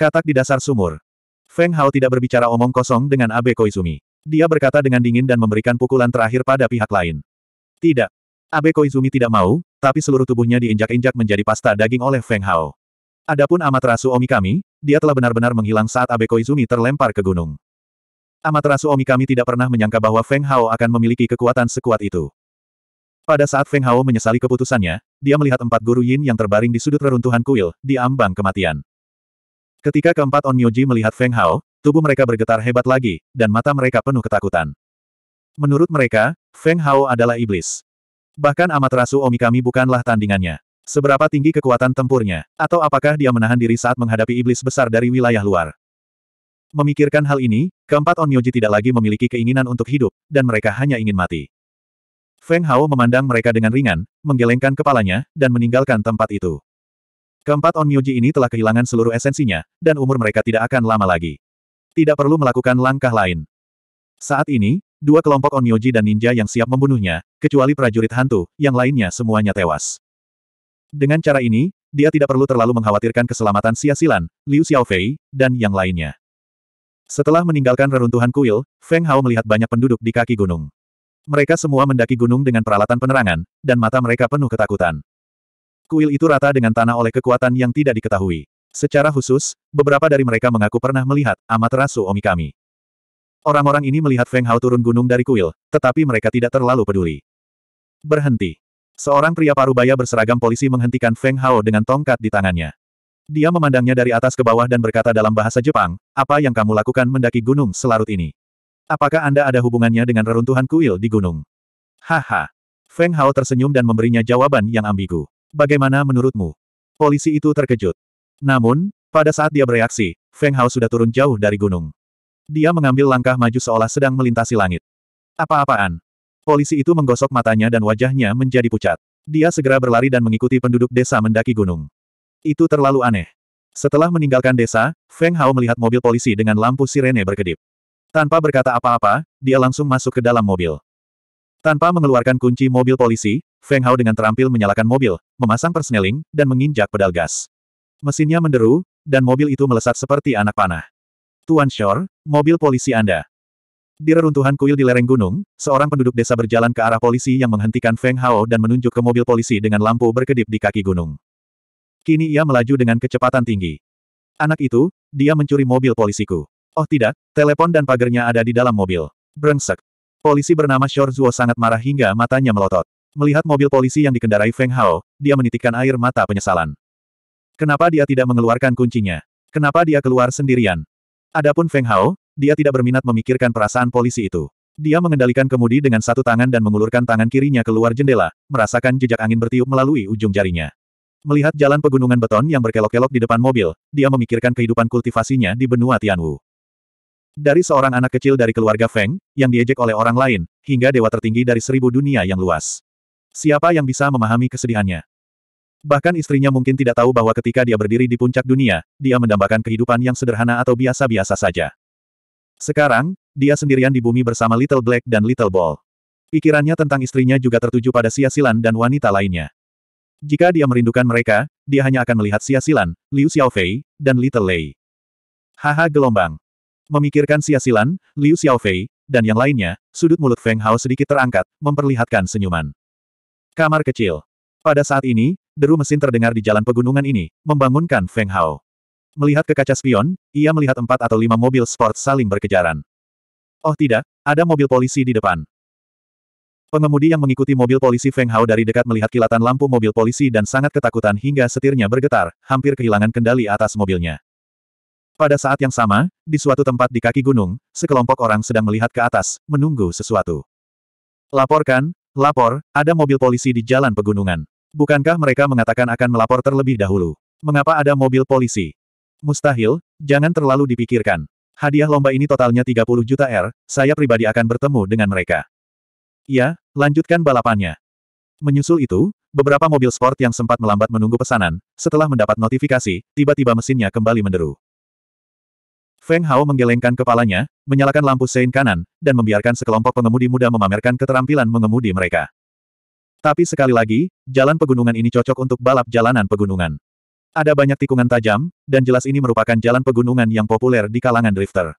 Katak di dasar sumur. Feng Hao tidak berbicara omong kosong dengan Abe Koizumi. Dia berkata dengan dingin dan memberikan pukulan terakhir pada pihak lain. Tidak. Abe Koizumi tidak mau, tapi seluruh tubuhnya diinjak-injak menjadi pasta daging oleh Feng Hao. Adapun Amaterasu Omikami, dia telah benar-benar menghilang saat Abe Koizumi terlempar ke gunung. Amaterasu Omikami tidak pernah menyangka bahwa Feng Hao akan memiliki kekuatan sekuat itu. Pada saat Feng Hao menyesali keputusannya, dia melihat empat guru Yin yang terbaring di sudut reruntuhan kuil, di ambang kematian. Ketika keempat Onmyoji melihat Feng Hao, tubuh mereka bergetar hebat lagi, dan mata mereka penuh ketakutan. Menurut mereka, Feng Hao adalah iblis. Bahkan Amaterasu Omikami bukanlah tandingannya. Seberapa tinggi kekuatan tempurnya, atau apakah dia menahan diri saat menghadapi iblis besar dari wilayah luar. Memikirkan hal ini, keempat Onmyoji tidak lagi memiliki keinginan untuk hidup, dan mereka hanya ingin mati. Feng Hao memandang mereka dengan ringan, menggelengkan kepalanya, dan meninggalkan tempat itu. Keempat On ini telah kehilangan seluruh esensinya, dan umur mereka tidak akan lama lagi. Tidak perlu melakukan langkah lain. Saat ini, dua kelompok On dan ninja yang siap membunuhnya, kecuali prajurit hantu, yang lainnya semuanya tewas. Dengan cara ini, dia tidak perlu terlalu mengkhawatirkan keselamatan Xia Silan, Liu Xiaofei, dan yang lainnya. Setelah meninggalkan reruntuhan kuil, Feng Hao melihat banyak penduduk di kaki gunung. Mereka semua mendaki gunung dengan peralatan penerangan, dan mata mereka penuh ketakutan. Kuil itu rata dengan tanah oleh kekuatan yang tidak diketahui. Secara khusus, beberapa dari mereka mengaku pernah melihat Amaterasu Omikami. Orang-orang ini melihat Feng Hao turun gunung dari kuil, tetapi mereka tidak terlalu peduli. Berhenti. Seorang pria parubaya berseragam polisi menghentikan Feng Hao dengan tongkat di tangannya. Dia memandangnya dari atas ke bawah dan berkata dalam bahasa Jepang, apa yang kamu lakukan mendaki gunung selarut ini? Apakah Anda ada hubungannya dengan reruntuhan kuil di gunung? Haha. Feng Hao tersenyum dan memberinya jawaban yang ambigu. Bagaimana menurutmu? Polisi itu terkejut. Namun, pada saat dia bereaksi, Feng Hao sudah turun jauh dari gunung. Dia mengambil langkah maju seolah sedang melintasi langit. Apa-apaan? Polisi itu menggosok matanya dan wajahnya menjadi pucat. Dia segera berlari dan mengikuti penduduk desa mendaki gunung. Itu terlalu aneh. Setelah meninggalkan desa, Feng Hao melihat mobil polisi dengan lampu sirene berkedip. Tanpa berkata apa-apa, dia langsung masuk ke dalam mobil. Tanpa mengeluarkan kunci mobil polisi, Feng Hao dengan terampil menyalakan mobil, memasang persneling, dan menginjak pedal gas. Mesinnya menderu, dan mobil itu melesat seperti anak panah. Tuan Shore, mobil polisi Anda. Di reruntuhan kuil di lereng gunung, seorang penduduk desa berjalan ke arah polisi yang menghentikan Feng Hao dan menunjuk ke mobil polisi dengan lampu berkedip di kaki gunung. Kini ia melaju dengan kecepatan tinggi. Anak itu, dia mencuri mobil polisiku. Oh tidak, telepon dan pagernya ada di dalam mobil. Brengsek. Polisi bernama Shor Zuo sangat marah hingga matanya melotot. Melihat mobil polisi yang dikendarai Feng Hao, dia menitikkan air mata penyesalan. Kenapa dia tidak mengeluarkan kuncinya? Kenapa dia keluar sendirian? Adapun Feng Hao, dia tidak berminat memikirkan perasaan polisi itu. Dia mengendalikan kemudi dengan satu tangan dan mengulurkan tangan kirinya keluar jendela, merasakan jejak angin bertiup melalui ujung jarinya. Melihat jalan pegunungan beton yang berkelok-kelok di depan mobil, dia memikirkan kehidupan kultivasinya di benua Tianwu. Dari seorang anak kecil dari keluarga Feng, yang diejek oleh orang lain, hingga dewa tertinggi dari seribu dunia yang luas. Siapa yang bisa memahami kesedihannya? Bahkan istrinya mungkin tidak tahu bahwa ketika dia berdiri di puncak dunia, dia mendambakan kehidupan yang sederhana atau biasa-biasa saja. Sekarang, dia sendirian di bumi bersama Little Black dan Little Ball. Pikirannya tentang istrinya juga tertuju pada Sia Silan dan wanita lainnya. Jika dia merindukan mereka, dia hanya akan melihat Sia Silan, Liu Xiaofei, dan Little Lei. Haha gelombang. Memikirkan sia-silan, Liu Xiaofei, dan yang lainnya, sudut mulut Feng Hao sedikit terangkat, memperlihatkan senyuman. Kamar kecil. Pada saat ini, deru mesin terdengar di jalan pegunungan ini, membangunkan Feng Hao. Melihat ke kaca spion, ia melihat empat atau lima mobil sport saling berkejaran. Oh tidak, ada mobil polisi di depan. Pengemudi yang mengikuti mobil polisi Feng Hao dari dekat melihat kilatan lampu mobil polisi dan sangat ketakutan hingga setirnya bergetar, hampir kehilangan kendali atas mobilnya. Pada saat yang sama, di suatu tempat di kaki gunung, sekelompok orang sedang melihat ke atas, menunggu sesuatu. Laporkan, lapor, ada mobil polisi di jalan pegunungan. Bukankah mereka mengatakan akan melapor terlebih dahulu? Mengapa ada mobil polisi? Mustahil, jangan terlalu dipikirkan. Hadiah lomba ini totalnya 30 juta R, saya pribadi akan bertemu dengan mereka. Ya, lanjutkan balapannya. Menyusul itu, beberapa mobil sport yang sempat melambat menunggu pesanan, setelah mendapat notifikasi, tiba-tiba mesinnya kembali menderu. Feng Hao menggelengkan kepalanya, menyalakan lampu sein kanan, dan membiarkan sekelompok pengemudi muda memamerkan keterampilan mengemudi mereka. Tapi sekali lagi, jalan pegunungan ini cocok untuk balap jalanan pegunungan. Ada banyak tikungan tajam, dan jelas ini merupakan jalan pegunungan yang populer di kalangan drifter.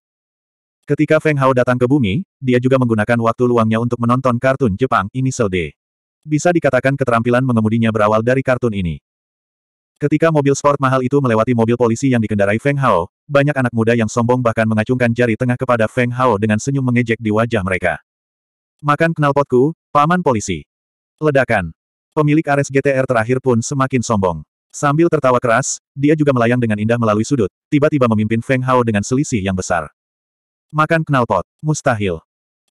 Ketika Feng Hao datang ke bumi, dia juga menggunakan waktu luangnya untuk menonton kartun Jepang, ini D. Bisa dikatakan keterampilan mengemudinya berawal dari kartun ini. Ketika mobil sport mahal itu melewati mobil polisi yang dikendarai Feng Hao, banyak anak muda yang sombong bahkan mengacungkan jari tengah kepada Feng Hao dengan senyum mengejek di wajah mereka. Makan knalpotku, paman polisi. Ledakan. Pemilik Ares GTR terakhir pun semakin sombong. Sambil tertawa keras, dia juga melayang dengan indah melalui sudut, tiba-tiba memimpin Feng Hao dengan selisih yang besar. Makan knalpot. Mustahil.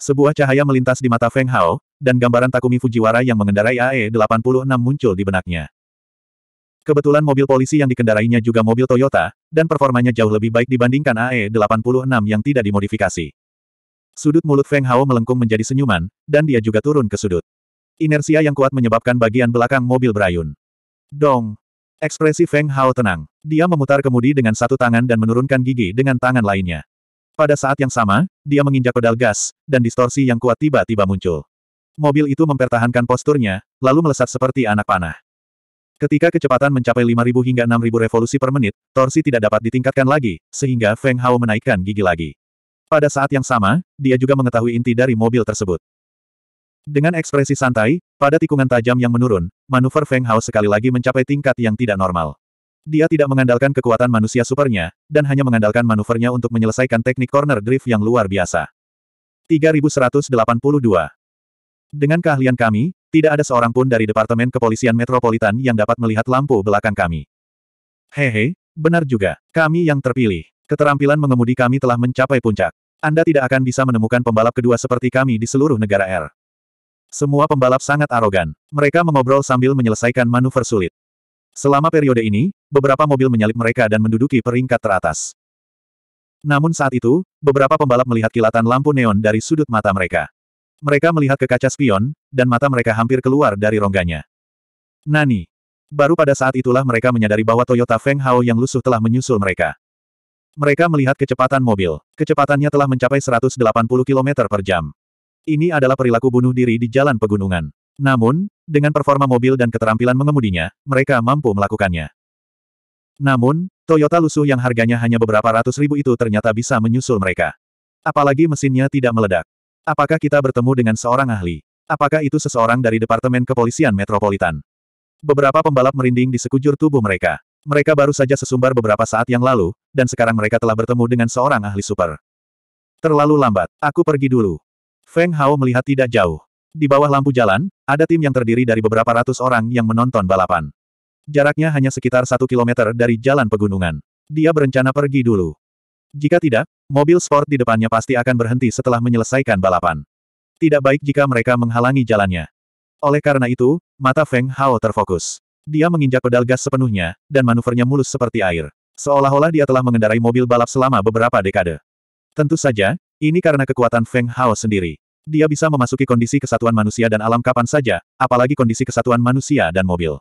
Sebuah cahaya melintas di mata Feng Hao, dan gambaran Takumi Fujiwara yang mengendarai AE-86 muncul di benaknya. Kebetulan mobil polisi yang dikendarainya juga mobil Toyota, dan performanya jauh lebih baik dibandingkan AE-86 yang tidak dimodifikasi. Sudut mulut Feng Hao melengkung menjadi senyuman, dan dia juga turun ke sudut. Inersia yang kuat menyebabkan bagian belakang mobil berayun. Dong! Ekspresi Feng Hao tenang. Dia memutar kemudi dengan satu tangan dan menurunkan gigi dengan tangan lainnya. Pada saat yang sama, dia menginjak pedal gas, dan distorsi yang kuat tiba-tiba muncul. Mobil itu mempertahankan posturnya, lalu melesat seperti anak panah. Ketika kecepatan mencapai 5.000 hingga 6.000 revolusi per menit, torsi tidak dapat ditingkatkan lagi, sehingga Feng Hao menaikkan gigi lagi. Pada saat yang sama, dia juga mengetahui inti dari mobil tersebut. Dengan ekspresi santai, pada tikungan tajam yang menurun, manuver Feng Hao sekali lagi mencapai tingkat yang tidak normal. Dia tidak mengandalkan kekuatan manusia supernya, dan hanya mengandalkan manuvernya untuk menyelesaikan teknik corner drift yang luar biasa. 3182 dengan keahlian kami, tidak ada seorang pun dari Departemen Kepolisian Metropolitan yang dapat melihat lampu belakang kami. Hehe, benar juga. Kami yang terpilih. Keterampilan mengemudi kami telah mencapai puncak. Anda tidak akan bisa menemukan pembalap kedua seperti kami di seluruh negara R. Semua pembalap sangat arogan. Mereka mengobrol sambil menyelesaikan manuver sulit. Selama periode ini, beberapa mobil menyalip mereka dan menduduki peringkat teratas. Namun saat itu, beberapa pembalap melihat kilatan lampu neon dari sudut mata mereka. Mereka melihat ke kaca spion, dan mata mereka hampir keluar dari rongganya. Nani. Baru pada saat itulah mereka menyadari bahwa Toyota Feng Hao yang lusuh telah menyusul mereka. Mereka melihat kecepatan mobil. Kecepatannya telah mencapai 180 km per jam. Ini adalah perilaku bunuh diri di jalan pegunungan. Namun, dengan performa mobil dan keterampilan mengemudinya, mereka mampu melakukannya. Namun, Toyota lusuh yang harganya hanya beberapa ratus ribu itu ternyata bisa menyusul mereka. Apalagi mesinnya tidak meledak. Apakah kita bertemu dengan seorang ahli? Apakah itu seseorang dari Departemen Kepolisian Metropolitan? Beberapa pembalap merinding di sekujur tubuh mereka. Mereka baru saja sesumbar beberapa saat yang lalu, dan sekarang mereka telah bertemu dengan seorang ahli super. Terlalu lambat, aku pergi dulu. Feng Hao melihat tidak jauh. Di bawah lampu jalan, ada tim yang terdiri dari beberapa ratus orang yang menonton balapan. Jaraknya hanya sekitar satu kilometer dari jalan pegunungan. Dia berencana pergi dulu. Jika tidak, mobil sport di depannya pasti akan berhenti setelah menyelesaikan balapan. Tidak baik jika mereka menghalangi jalannya. Oleh karena itu, mata Feng Hao terfokus. Dia menginjak pedal gas sepenuhnya, dan manuvernya mulus seperti air. Seolah-olah dia telah mengendarai mobil balap selama beberapa dekade. Tentu saja, ini karena kekuatan Feng Hao sendiri. Dia bisa memasuki kondisi kesatuan manusia dan alam kapan saja, apalagi kondisi kesatuan manusia dan mobil.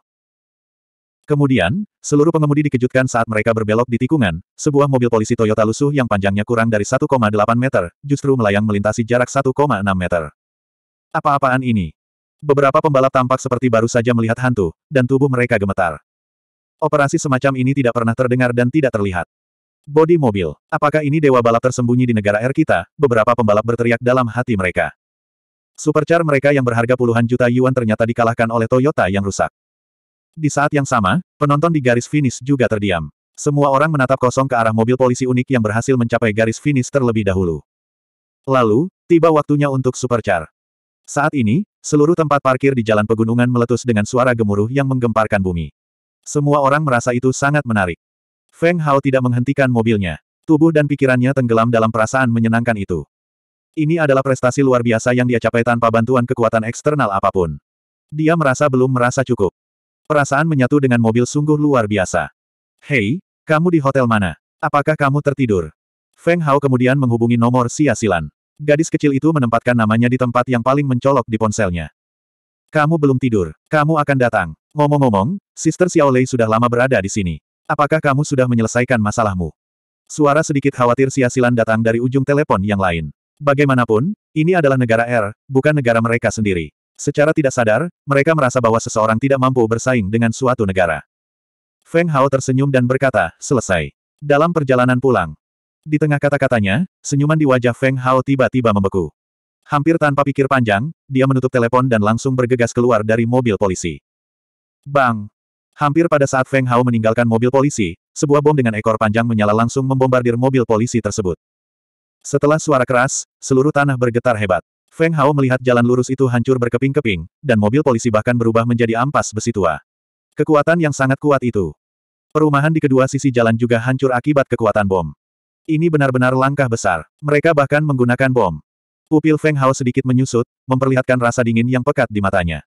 Kemudian, seluruh pengemudi dikejutkan saat mereka berbelok di tikungan, sebuah mobil polisi Toyota lusuh yang panjangnya kurang dari 1,8 meter, justru melayang melintasi jarak 1,6 meter. Apa-apaan ini? Beberapa pembalap tampak seperti baru saja melihat hantu, dan tubuh mereka gemetar. Operasi semacam ini tidak pernah terdengar dan tidak terlihat. Bodi mobil, apakah ini dewa balap tersembunyi di negara air kita? Beberapa pembalap berteriak dalam hati mereka. Supercar mereka yang berharga puluhan juta yuan ternyata dikalahkan oleh Toyota yang rusak. Di saat yang sama, penonton di garis finish juga terdiam. Semua orang menatap kosong ke arah mobil polisi unik yang berhasil mencapai garis finish terlebih dahulu. Lalu, tiba waktunya untuk supercar. Saat ini, seluruh tempat parkir di jalan pegunungan meletus dengan suara gemuruh yang menggemparkan bumi. Semua orang merasa itu sangat menarik. Feng Hao tidak menghentikan mobilnya. Tubuh dan pikirannya tenggelam dalam perasaan menyenangkan itu. Ini adalah prestasi luar biasa yang dia capai tanpa bantuan kekuatan eksternal apapun. Dia merasa belum merasa cukup. Perasaan menyatu dengan mobil sungguh luar biasa. Hei, kamu di hotel mana? Apakah kamu tertidur? Feng Hao kemudian menghubungi nomor Xia Silan. Gadis kecil itu menempatkan namanya di tempat yang paling mencolok di ponselnya. Kamu belum tidur, kamu akan datang. Ngomong-ngomong, Sister Lei sudah lama berada di sini. Apakah kamu sudah menyelesaikan masalahmu? Suara sedikit khawatir Xia Silan datang dari ujung telepon yang lain. Bagaimanapun, ini adalah negara R, bukan negara mereka sendiri. Secara tidak sadar, mereka merasa bahwa seseorang tidak mampu bersaing dengan suatu negara. Feng Hao tersenyum dan berkata, selesai. Dalam perjalanan pulang. Di tengah kata-katanya, senyuman di wajah Feng Hao tiba-tiba membeku. Hampir tanpa pikir panjang, dia menutup telepon dan langsung bergegas keluar dari mobil polisi. Bang! Hampir pada saat Feng Hao meninggalkan mobil polisi, sebuah bom dengan ekor panjang menyala langsung membombardir mobil polisi tersebut. Setelah suara keras, seluruh tanah bergetar hebat. Feng Hao melihat jalan lurus itu hancur berkeping-keping, dan mobil polisi bahkan berubah menjadi ampas besi tua. Kekuatan yang sangat kuat itu. Perumahan di kedua sisi jalan juga hancur akibat kekuatan bom. Ini benar-benar langkah besar. Mereka bahkan menggunakan bom. Pupil Feng Hao sedikit menyusut, memperlihatkan rasa dingin yang pekat di matanya.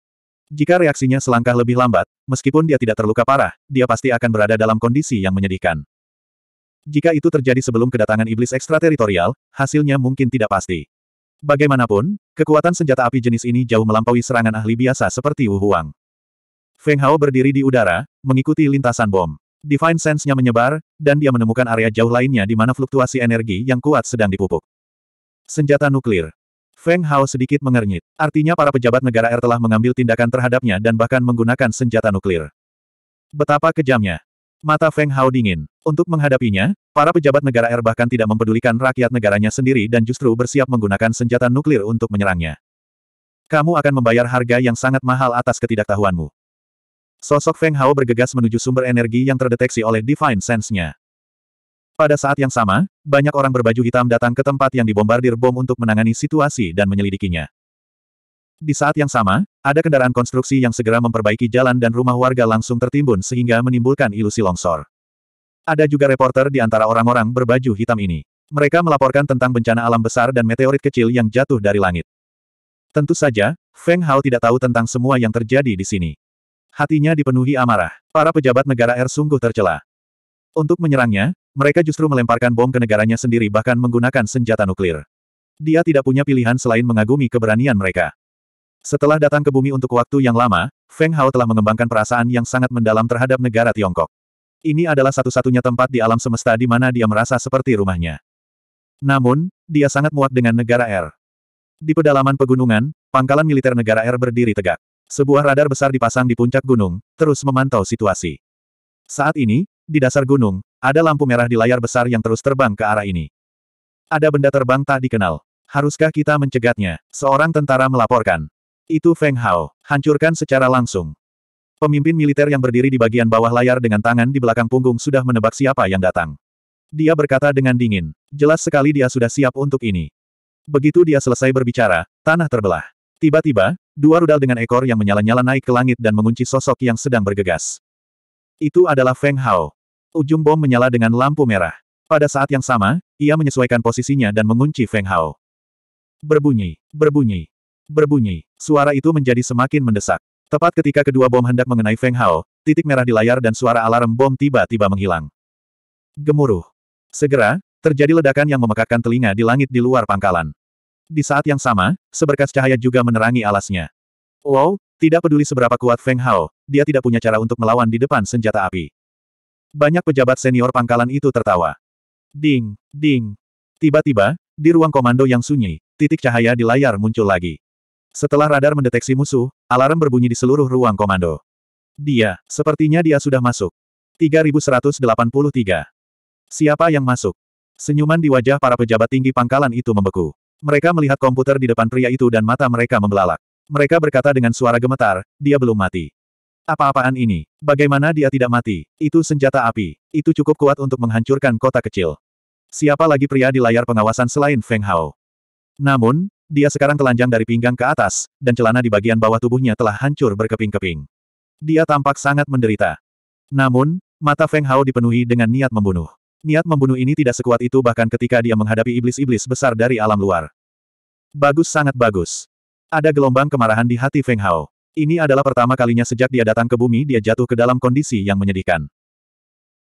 Jika reaksinya selangkah lebih lambat, meskipun dia tidak terluka parah, dia pasti akan berada dalam kondisi yang menyedihkan. Jika itu terjadi sebelum kedatangan iblis ekstrateritorial, hasilnya mungkin tidak pasti. Bagaimanapun, kekuatan senjata api jenis ini jauh melampaui serangan ahli biasa seperti Wu Huang. Feng Hao berdiri di udara, mengikuti lintasan bom. Divine Sense-nya menyebar, dan dia menemukan area jauh lainnya di mana fluktuasi energi yang kuat sedang dipupuk. Senjata nuklir. Feng Hao sedikit mengernyit. Artinya para pejabat negara R telah mengambil tindakan terhadapnya dan bahkan menggunakan senjata nuklir. Betapa kejamnya. Mata Feng Hao dingin. Untuk menghadapinya, para pejabat negara R bahkan tidak mempedulikan rakyat negaranya sendiri dan justru bersiap menggunakan senjata nuklir untuk menyerangnya. Kamu akan membayar harga yang sangat mahal atas ketidaktahuanmu. Sosok Feng Hao bergegas menuju sumber energi yang terdeteksi oleh Divine Sense-nya. Pada saat yang sama, banyak orang berbaju hitam datang ke tempat yang dibombardir bom untuk menangani situasi dan menyelidikinya. Di saat yang sama, ada kendaraan konstruksi yang segera memperbaiki jalan dan rumah warga langsung tertimbun sehingga menimbulkan ilusi longsor. Ada juga reporter di antara orang-orang berbaju hitam ini. Mereka melaporkan tentang bencana alam besar dan meteorit kecil yang jatuh dari langit. Tentu saja, Feng Hao tidak tahu tentang semua yang terjadi di sini. Hatinya dipenuhi amarah. Para pejabat negara R er sungguh tercela. Untuk menyerangnya, mereka justru melemparkan bom ke negaranya sendiri bahkan menggunakan senjata nuklir. Dia tidak punya pilihan selain mengagumi keberanian mereka. Setelah datang ke bumi untuk waktu yang lama, Feng Hao telah mengembangkan perasaan yang sangat mendalam terhadap negara Tiongkok. Ini adalah satu-satunya tempat di alam semesta di mana dia merasa seperti rumahnya. Namun, dia sangat muak dengan negara R. Er. Di pedalaman pegunungan, pangkalan militer negara R er berdiri tegak. Sebuah radar besar dipasang di puncak gunung, terus memantau situasi. Saat ini, di dasar gunung, ada lampu merah di layar besar yang terus terbang ke arah ini. Ada benda terbang tak dikenal. Haruskah kita mencegatnya? Seorang tentara melaporkan. Itu Feng Hao. Hancurkan secara langsung. Pemimpin militer yang berdiri di bagian bawah layar dengan tangan di belakang punggung sudah menebak siapa yang datang. Dia berkata dengan dingin. Jelas sekali dia sudah siap untuk ini. Begitu dia selesai berbicara, tanah terbelah. Tiba-tiba, dua rudal dengan ekor yang menyala-nyala naik ke langit dan mengunci sosok yang sedang bergegas. Itu adalah Feng Hao. Ujung bom menyala dengan lampu merah. Pada saat yang sama, ia menyesuaikan posisinya dan mengunci Feng Hao. Berbunyi, berbunyi. Berbunyi, suara itu menjadi semakin mendesak. Tepat ketika kedua bom hendak mengenai Feng Hao, titik merah di layar dan suara alarm bom tiba-tiba menghilang. Gemuruh. Segera, terjadi ledakan yang memekakkan telinga di langit di luar pangkalan. Di saat yang sama, seberkas cahaya juga menerangi alasnya. Wow, tidak peduli seberapa kuat Feng Hao, dia tidak punya cara untuk melawan di depan senjata api. Banyak pejabat senior pangkalan itu tertawa. Ding, ding. Tiba-tiba, di ruang komando yang sunyi, titik cahaya di layar muncul lagi. Setelah radar mendeteksi musuh, alarm berbunyi di seluruh ruang komando. Dia, sepertinya dia sudah masuk. 3183. Siapa yang masuk? Senyuman di wajah para pejabat tinggi pangkalan itu membeku. Mereka melihat komputer di depan pria itu dan mata mereka membelalak. Mereka berkata dengan suara gemetar, dia belum mati. Apa-apaan ini? Bagaimana dia tidak mati? Itu senjata api. Itu cukup kuat untuk menghancurkan kota kecil. Siapa lagi pria di layar pengawasan selain Feng Hao? Namun, dia sekarang telanjang dari pinggang ke atas, dan celana di bagian bawah tubuhnya telah hancur berkeping-keping. Dia tampak sangat menderita. Namun, mata Feng Hao dipenuhi dengan niat membunuh. Niat membunuh ini tidak sekuat itu bahkan ketika dia menghadapi iblis-iblis besar dari alam luar. Bagus sangat bagus. Ada gelombang kemarahan di hati Feng Hao. Ini adalah pertama kalinya sejak dia datang ke bumi dia jatuh ke dalam kondisi yang menyedihkan.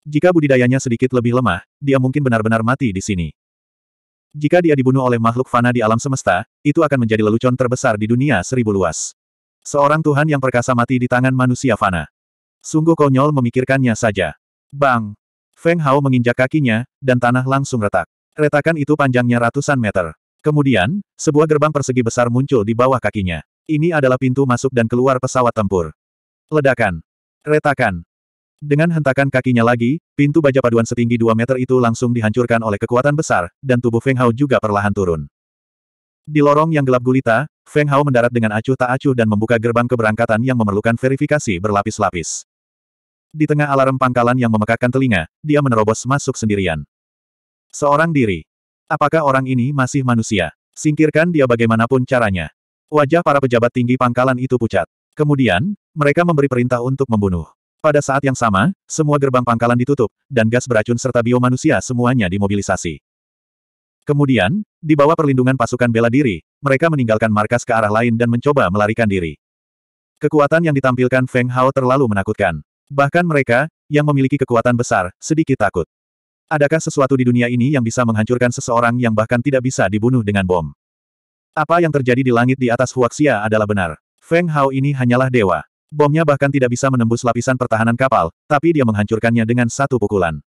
Jika budidayanya sedikit lebih lemah, dia mungkin benar-benar mati di sini. Jika dia dibunuh oleh makhluk fana di alam semesta, itu akan menjadi lelucon terbesar di dunia seribu luas. Seorang Tuhan yang perkasa mati di tangan manusia fana. Sungguh konyol memikirkannya saja. Bang! Feng Hao menginjak kakinya, dan tanah langsung retak. Retakan itu panjangnya ratusan meter. Kemudian, sebuah gerbang persegi besar muncul di bawah kakinya. Ini adalah pintu masuk dan keluar pesawat tempur. Ledakan. Retakan. Dengan hentakan kakinya lagi, pintu baja paduan setinggi 2 meter itu langsung dihancurkan oleh kekuatan besar, dan tubuh Feng Hao juga perlahan turun. Di lorong yang gelap gulita, Feng Hao mendarat dengan acuh tak acuh dan membuka gerbang keberangkatan yang memerlukan verifikasi berlapis-lapis. Di tengah alarm pangkalan yang memekakkan telinga, dia menerobos masuk sendirian. Seorang diri. Apakah orang ini masih manusia? Singkirkan dia bagaimanapun caranya. Wajah para pejabat tinggi pangkalan itu pucat. Kemudian, mereka memberi perintah untuk membunuh. Pada saat yang sama, semua gerbang pangkalan ditutup, dan gas beracun serta bio manusia semuanya dimobilisasi. Kemudian, di bawah perlindungan pasukan bela diri, mereka meninggalkan markas ke arah lain dan mencoba melarikan diri. Kekuatan yang ditampilkan Feng Hao terlalu menakutkan. Bahkan mereka, yang memiliki kekuatan besar, sedikit takut. Adakah sesuatu di dunia ini yang bisa menghancurkan seseorang yang bahkan tidak bisa dibunuh dengan bom? Apa yang terjadi di langit di atas Huaxia adalah benar. Feng Hao ini hanyalah dewa. Bomnya bahkan tidak bisa menembus lapisan pertahanan kapal, tapi dia menghancurkannya dengan satu pukulan.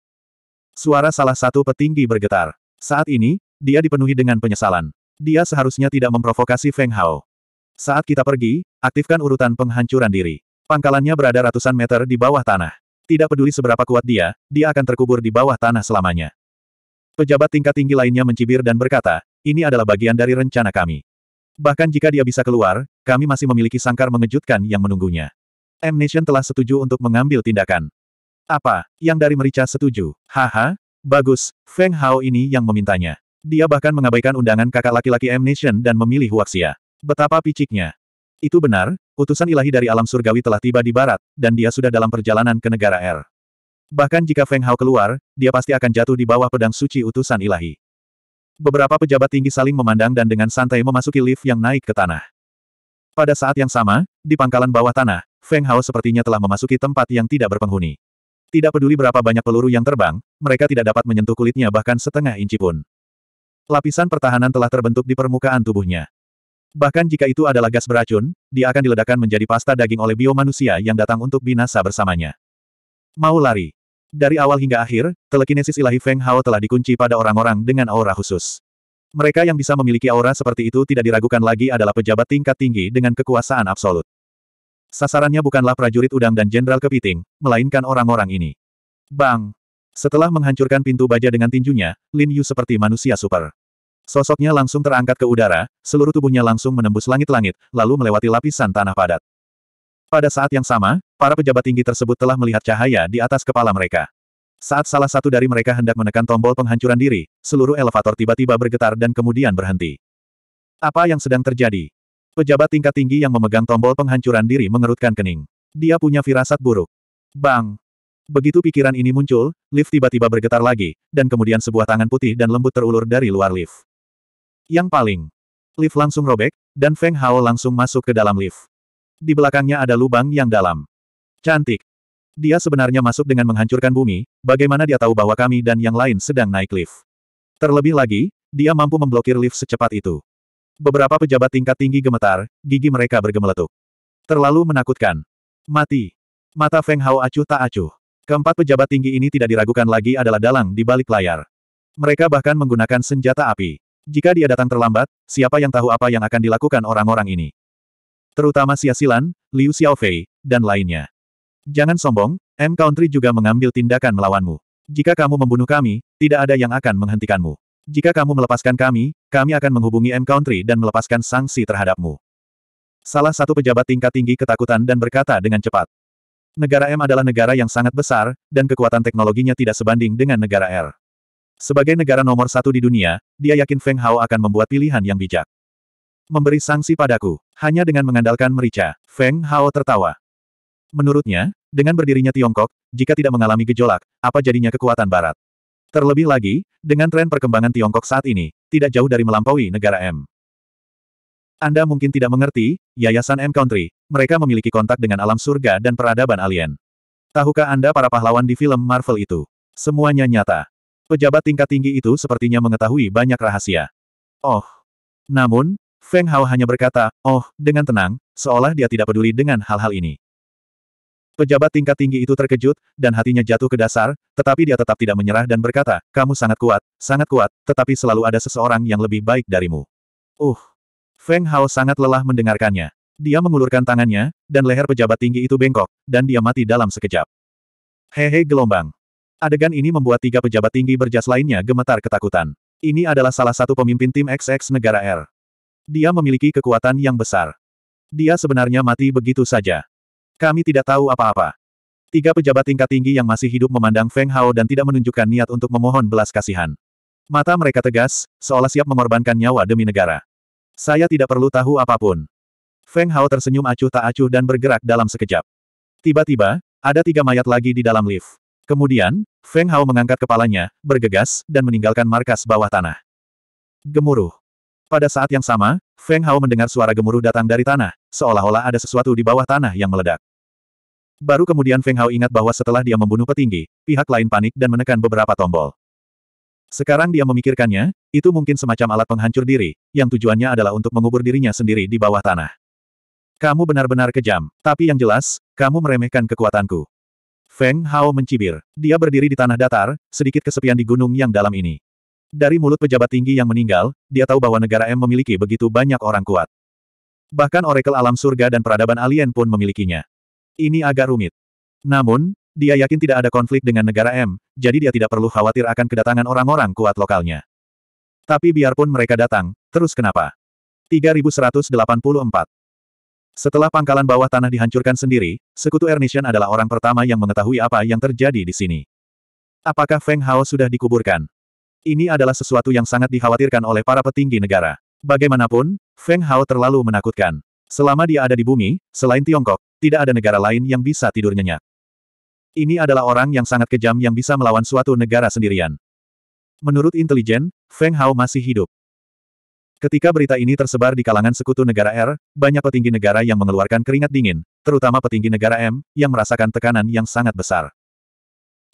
Suara salah satu petinggi bergetar. Saat ini, dia dipenuhi dengan penyesalan. Dia seharusnya tidak memprovokasi Feng Hao. Saat kita pergi, aktifkan urutan penghancuran diri. Pangkalannya berada ratusan meter di bawah tanah. Tidak peduli seberapa kuat dia, dia akan terkubur di bawah tanah selamanya. Pejabat tingkat tinggi lainnya mencibir dan berkata, ini adalah bagian dari rencana kami. Bahkan jika dia bisa keluar, kami masih memiliki sangkar mengejutkan yang menunggunya. Nation telah setuju untuk mengambil tindakan. Apa, yang dari merica setuju? Haha, bagus, Feng Hao ini yang memintanya. Dia bahkan mengabaikan undangan kakak laki-laki Nation dan memilih Huaxia. Betapa piciknya. Itu benar, utusan ilahi dari alam surgawi telah tiba di barat, dan dia sudah dalam perjalanan ke negara R. Bahkan jika Feng Hao keluar, dia pasti akan jatuh di bawah pedang suci utusan ilahi. Beberapa pejabat tinggi saling memandang dan dengan santai memasuki lift yang naik ke tanah. Pada saat yang sama, di pangkalan bawah tanah, Feng Hao sepertinya telah memasuki tempat yang tidak berpenghuni. Tidak peduli berapa banyak peluru yang terbang, mereka tidak dapat menyentuh kulitnya bahkan setengah inci pun. Lapisan pertahanan telah terbentuk di permukaan tubuhnya. Bahkan jika itu adalah gas beracun, dia akan diledakkan menjadi pasta daging oleh bio manusia yang datang untuk binasa bersamanya. Mau lari. Dari awal hingga akhir, telekinesis ilahi Feng Hao telah dikunci pada orang-orang dengan aura khusus. Mereka yang bisa memiliki aura seperti itu tidak diragukan lagi adalah pejabat tingkat tinggi dengan kekuasaan absolut. Sasarannya bukanlah prajurit udang dan jenderal kepiting, melainkan orang-orang ini. Bang! Setelah menghancurkan pintu baja dengan tinjunya, Lin Yu seperti manusia super. Sosoknya langsung terangkat ke udara, seluruh tubuhnya langsung menembus langit-langit, lalu melewati lapisan tanah padat. Pada saat yang sama, para pejabat tinggi tersebut telah melihat cahaya di atas kepala mereka. Saat salah satu dari mereka hendak menekan tombol penghancuran diri, seluruh elevator tiba-tiba bergetar dan kemudian berhenti. Apa yang sedang terjadi? Pejabat tingkat tinggi yang memegang tombol penghancuran diri mengerutkan kening. Dia punya firasat buruk. Bang! Begitu pikiran ini muncul, lift tiba-tiba bergetar lagi, dan kemudian sebuah tangan putih dan lembut terulur dari luar lift. Yang paling. Lift langsung robek, dan Feng Hao langsung masuk ke dalam lift. Di belakangnya ada lubang yang dalam. Cantik. Dia sebenarnya masuk dengan menghancurkan bumi, bagaimana dia tahu bahwa kami dan yang lain sedang naik lift. Terlebih lagi, dia mampu memblokir lift secepat itu. Beberapa pejabat tingkat tinggi gemetar, gigi mereka bergemeletuk. Terlalu menakutkan. Mati. Mata Feng Hao acuh tak acuh. Keempat pejabat tinggi ini tidak diragukan lagi adalah dalang di balik layar. Mereka bahkan menggunakan senjata api. Jika dia datang terlambat, siapa yang tahu apa yang akan dilakukan orang-orang ini? Terutama Xia Silan, Liu Xiaofei, dan lainnya. Jangan sombong, M Country juga mengambil tindakan melawanmu. Jika kamu membunuh kami, tidak ada yang akan menghentikanmu. Jika kamu melepaskan kami, kami akan menghubungi M Country dan melepaskan sanksi terhadapmu. Salah satu pejabat tingkat tinggi ketakutan dan berkata dengan cepat. Negara M adalah negara yang sangat besar, dan kekuatan teknologinya tidak sebanding dengan negara R. Sebagai negara nomor satu di dunia, dia yakin Feng Hao akan membuat pilihan yang bijak. Memberi sanksi padaku, hanya dengan mengandalkan merica. Feng Hao tertawa. Menurutnya, dengan berdirinya Tiongkok, jika tidak mengalami gejolak, apa jadinya kekuatan Barat? Terlebih lagi, dengan tren perkembangan Tiongkok saat ini, tidak jauh dari melampaui negara M. Anda mungkin tidak mengerti, Yayasan M Country, mereka memiliki kontak dengan alam surga dan peradaban alien. Tahukah Anda para pahlawan di film Marvel itu? Semuanya nyata. Pejabat tingkat tinggi itu sepertinya mengetahui banyak rahasia. Oh. Namun, Feng Hao hanya berkata, oh, dengan tenang, seolah dia tidak peduli dengan hal-hal ini. Pejabat tingkat tinggi itu terkejut, dan hatinya jatuh ke dasar, tetapi dia tetap tidak menyerah dan berkata, kamu sangat kuat, sangat kuat, tetapi selalu ada seseorang yang lebih baik darimu. Uh! Feng Hao sangat lelah mendengarkannya. Dia mengulurkan tangannya, dan leher pejabat tinggi itu bengkok, dan dia mati dalam sekejap. Hehe gelombang. Adegan ini membuat tiga pejabat tinggi berjas lainnya gemetar ketakutan. Ini adalah salah satu pemimpin tim XX negara R. Dia memiliki kekuatan yang besar. Dia sebenarnya mati begitu saja. Kami tidak tahu apa-apa. Tiga pejabat tingkat tinggi yang masih hidup memandang Feng Hao dan tidak menunjukkan niat untuk memohon belas kasihan. Mata mereka tegas, seolah siap mengorbankan nyawa demi negara. Saya tidak perlu tahu apapun. Feng Hao tersenyum acuh tak acuh dan bergerak dalam sekejap. Tiba-tiba, ada tiga mayat lagi di dalam lift. Kemudian, Feng Hao mengangkat kepalanya, bergegas, dan meninggalkan markas bawah tanah. Gemuruh. Pada saat yang sama, Feng Hao mendengar suara gemuruh datang dari tanah, seolah-olah ada sesuatu di bawah tanah yang meledak. Baru kemudian Feng Hao ingat bahwa setelah dia membunuh petinggi, pihak lain panik dan menekan beberapa tombol. Sekarang dia memikirkannya, itu mungkin semacam alat penghancur diri, yang tujuannya adalah untuk mengubur dirinya sendiri di bawah tanah. Kamu benar-benar kejam, tapi yang jelas, kamu meremehkan kekuatanku. Feng Hao mencibir. Dia berdiri di tanah datar, sedikit kesepian di gunung yang dalam ini. Dari mulut pejabat tinggi yang meninggal, dia tahu bahwa negara M memiliki begitu banyak orang kuat. Bahkan Oracle alam surga dan peradaban alien pun memilikinya. Ini agak rumit. Namun, dia yakin tidak ada konflik dengan negara M, jadi dia tidak perlu khawatir akan kedatangan orang-orang kuat lokalnya. Tapi biarpun mereka datang, terus kenapa? 3184 Setelah pangkalan bawah tanah dihancurkan sendiri, sekutu Ernisian adalah orang pertama yang mengetahui apa yang terjadi di sini. Apakah Feng Hao sudah dikuburkan? Ini adalah sesuatu yang sangat dikhawatirkan oleh para petinggi negara. Bagaimanapun, Feng Hao terlalu menakutkan. Selama dia ada di bumi, selain Tiongkok, tidak ada negara lain yang bisa tidur nyenyak. Ini adalah orang yang sangat kejam yang bisa melawan suatu negara sendirian. Menurut intelijen, Feng Hao masih hidup. Ketika berita ini tersebar di kalangan sekutu negara R, banyak petinggi negara yang mengeluarkan keringat dingin, terutama petinggi negara M, yang merasakan tekanan yang sangat besar.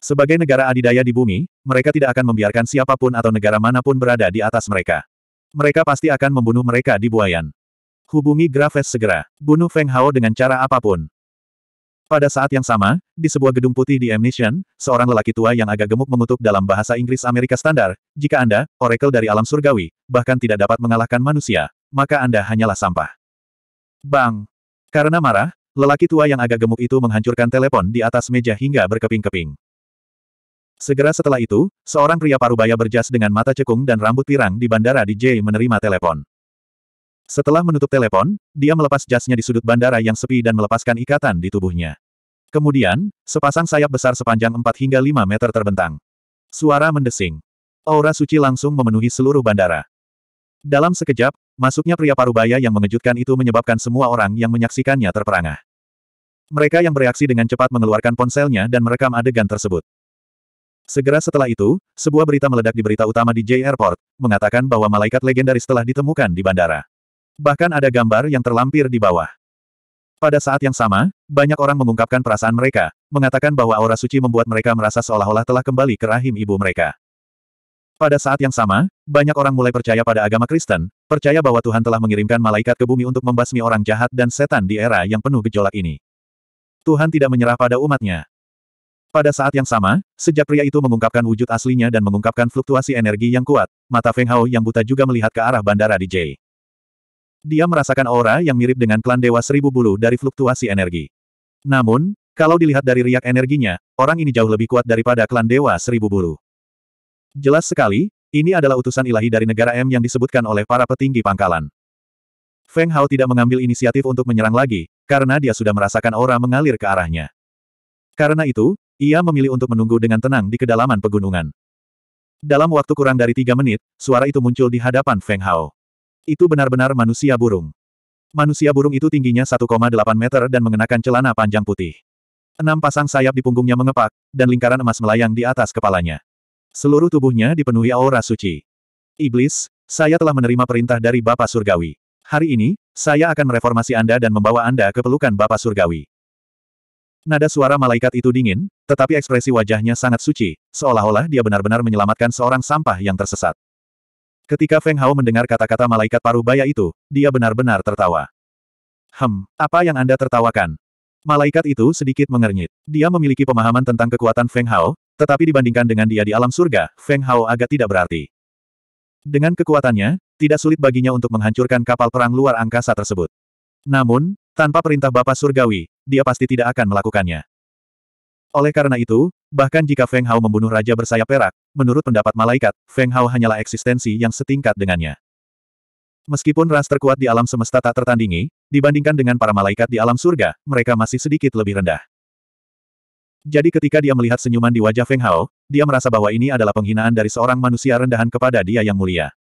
Sebagai negara adidaya di bumi, mereka tidak akan membiarkan siapapun atau negara manapun berada di atas mereka. Mereka pasti akan membunuh mereka di buayan. Hubungi Graves segera. Bunuh Feng Hao dengan cara apapun. Pada saat yang sama, di sebuah gedung putih di Amnition, seorang lelaki tua yang agak gemuk mengutuk dalam bahasa Inggris Amerika Standar, jika Anda, oracle dari alam surgawi, bahkan tidak dapat mengalahkan manusia, maka Anda hanyalah sampah. Bang! Karena marah, lelaki tua yang agak gemuk itu menghancurkan telepon di atas meja hingga berkeping-keping. Segera setelah itu, seorang pria parubaya berjas dengan mata cekung dan rambut pirang di bandara DJ menerima telepon. Setelah menutup telepon, dia melepas jasnya di sudut bandara yang sepi dan melepaskan ikatan di tubuhnya. Kemudian, sepasang sayap besar sepanjang 4 hingga 5 meter terbentang. Suara mendesing. Aura suci langsung memenuhi seluruh bandara. Dalam sekejap, masuknya pria parubaya yang mengejutkan itu menyebabkan semua orang yang menyaksikannya terperangah. Mereka yang bereaksi dengan cepat mengeluarkan ponselnya dan merekam adegan tersebut. Segera setelah itu, sebuah berita meledak di berita utama di J Airport, mengatakan bahwa malaikat legendaris telah ditemukan di bandara. Bahkan ada gambar yang terlampir di bawah. Pada saat yang sama, banyak orang mengungkapkan perasaan mereka, mengatakan bahwa aura suci membuat mereka merasa seolah-olah telah kembali ke rahim ibu mereka. Pada saat yang sama, banyak orang mulai percaya pada agama Kristen, percaya bahwa Tuhan telah mengirimkan malaikat ke bumi untuk membasmi orang jahat dan setan di era yang penuh gejolak ini. Tuhan tidak menyerah pada umatnya. Pada saat yang sama, sejak pria itu mengungkapkan wujud aslinya dan mengungkapkan fluktuasi energi yang kuat, mata Feng Hao yang buta juga melihat ke arah bandara di dia merasakan aura yang mirip dengan klan Dewa Seribu Bulu dari fluktuasi energi. Namun, kalau dilihat dari riak energinya, orang ini jauh lebih kuat daripada klan Dewa Seribu Bulu. Jelas sekali, ini adalah utusan ilahi dari negara M yang disebutkan oleh para petinggi pangkalan. Feng Hao tidak mengambil inisiatif untuk menyerang lagi, karena dia sudah merasakan aura mengalir ke arahnya. Karena itu, ia memilih untuk menunggu dengan tenang di kedalaman pegunungan. Dalam waktu kurang dari tiga menit, suara itu muncul di hadapan Feng Hao. Itu benar-benar manusia burung. Manusia burung itu tingginya 1,8 meter dan mengenakan celana panjang putih. Enam pasang sayap di punggungnya mengepak, dan lingkaran emas melayang di atas kepalanya. Seluruh tubuhnya dipenuhi aura suci. Iblis, saya telah menerima perintah dari Bapak Surgawi. Hari ini, saya akan mereformasi Anda dan membawa Anda ke pelukan Bapak Surgawi. Nada suara malaikat itu dingin, tetapi ekspresi wajahnya sangat suci, seolah-olah dia benar-benar menyelamatkan seorang sampah yang tersesat. Ketika Feng Hao mendengar kata-kata malaikat paruh baya itu, dia benar-benar tertawa. Hem, apa yang Anda tertawakan? Malaikat itu sedikit mengernyit. Dia memiliki pemahaman tentang kekuatan Feng Hao, tetapi dibandingkan dengan dia di alam surga, Feng Hao agak tidak berarti. Dengan kekuatannya, tidak sulit baginya untuk menghancurkan kapal perang luar angkasa tersebut. Namun, tanpa perintah Bapak Surgawi, dia pasti tidak akan melakukannya. Oleh karena itu, Bahkan jika Feng Hao membunuh Raja Bersayap Perak, menurut pendapat malaikat, Feng Hao hanyalah eksistensi yang setingkat dengannya. Meskipun ras terkuat di alam semesta tak tertandingi, dibandingkan dengan para malaikat di alam surga, mereka masih sedikit lebih rendah. Jadi ketika dia melihat senyuman di wajah Feng Hao, dia merasa bahwa ini adalah penghinaan dari seorang manusia rendahan kepada dia yang mulia.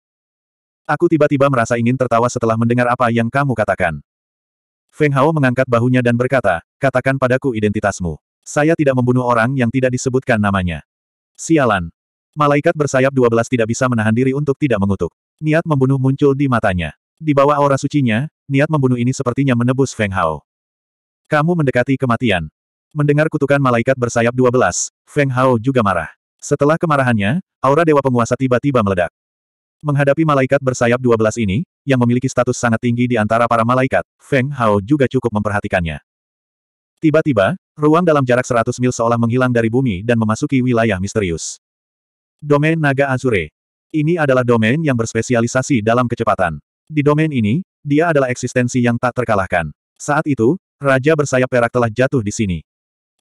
Aku tiba-tiba merasa ingin tertawa setelah mendengar apa yang kamu katakan. Feng Hao mengangkat bahunya dan berkata, katakan padaku identitasmu. Saya tidak membunuh orang yang tidak disebutkan namanya. Sialan. Malaikat bersayap 12 tidak bisa menahan diri untuk tidak mengutuk. Niat membunuh muncul di matanya. Di bawah aura sucinya, niat membunuh ini sepertinya menebus Feng Hao. Kamu mendekati kematian. Mendengar kutukan malaikat bersayap 12, Feng Hao juga marah. Setelah kemarahannya, aura dewa penguasa tiba-tiba meledak. Menghadapi malaikat bersayap 12 ini, yang memiliki status sangat tinggi di antara para malaikat, Feng Hao juga cukup memperhatikannya. Tiba-tiba, Ruang dalam jarak 100 mil seolah menghilang dari bumi dan memasuki wilayah misterius. Domain Naga Azure. Ini adalah domain yang berspesialisasi dalam kecepatan. Di domain ini, dia adalah eksistensi yang tak terkalahkan. Saat itu, Raja bersayap perak telah jatuh di sini.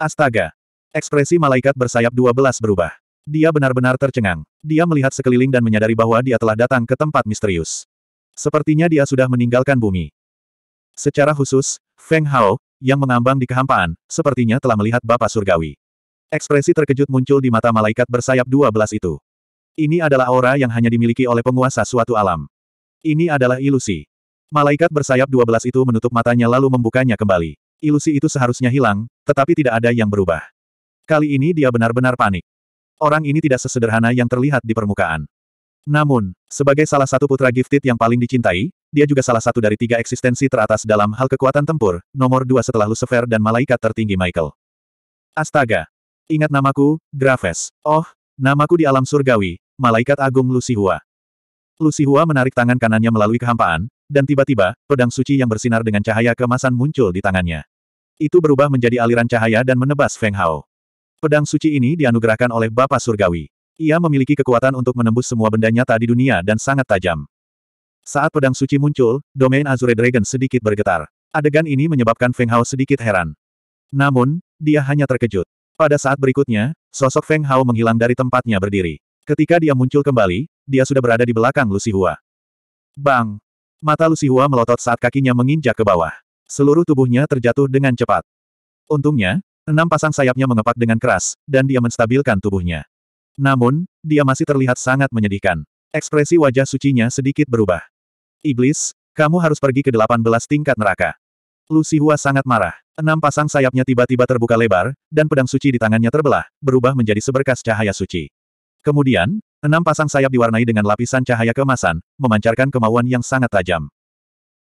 Astaga! Ekspresi malaikat bersayap 12 berubah. Dia benar-benar tercengang. Dia melihat sekeliling dan menyadari bahwa dia telah datang ke tempat misterius. Sepertinya dia sudah meninggalkan bumi. Secara khusus, Feng Hao, yang mengambang di kehampaan, sepertinya telah melihat Bapak Surgawi. Ekspresi terkejut muncul di mata malaikat bersayap 12 itu. Ini adalah aura yang hanya dimiliki oleh penguasa suatu alam. Ini adalah ilusi. Malaikat bersayap 12 itu menutup matanya lalu membukanya kembali. Ilusi itu seharusnya hilang, tetapi tidak ada yang berubah. Kali ini dia benar-benar panik. Orang ini tidak sesederhana yang terlihat di permukaan. Namun, sebagai salah satu putra gifted yang paling dicintai, dia juga salah satu dari tiga eksistensi teratas dalam hal kekuatan tempur, nomor dua setelah Lucifer dan malaikat tertinggi Michael. Astaga! Ingat namaku, Graves. Oh, namaku di alam surgawi, malaikat agung Lucihua. Lucihua menarik tangan kanannya melalui kehampaan, dan tiba-tiba, pedang suci yang bersinar dengan cahaya kemasan muncul di tangannya. Itu berubah menjadi aliran cahaya dan menebas Feng Hao. Pedang suci ini dianugerahkan oleh Bapak Surgawi. Ia memiliki kekuatan untuk menembus semua benda nyata di dunia dan sangat tajam. Saat pedang suci muncul, domain Azure Dragon sedikit bergetar. Adegan ini menyebabkan Feng Hao sedikit heran. Namun, dia hanya terkejut. Pada saat berikutnya, sosok Feng Hao menghilang dari tempatnya berdiri. Ketika dia muncul kembali, dia sudah berada di belakang Lusi Hua. Bang! Mata Lusi Hua melotot saat kakinya menginjak ke bawah. Seluruh tubuhnya terjatuh dengan cepat. Untungnya, enam pasang sayapnya mengepak dengan keras, dan dia menstabilkan tubuhnya. Namun, dia masih terlihat sangat menyedihkan. Ekspresi wajah sucinya sedikit berubah. Iblis, kamu harus pergi ke 18 tingkat neraka. Lu Sihua sangat marah. Enam pasang sayapnya tiba-tiba terbuka lebar, dan pedang suci di tangannya terbelah, berubah menjadi seberkas cahaya suci. Kemudian, enam pasang sayap diwarnai dengan lapisan cahaya kemasan, memancarkan kemauan yang sangat tajam.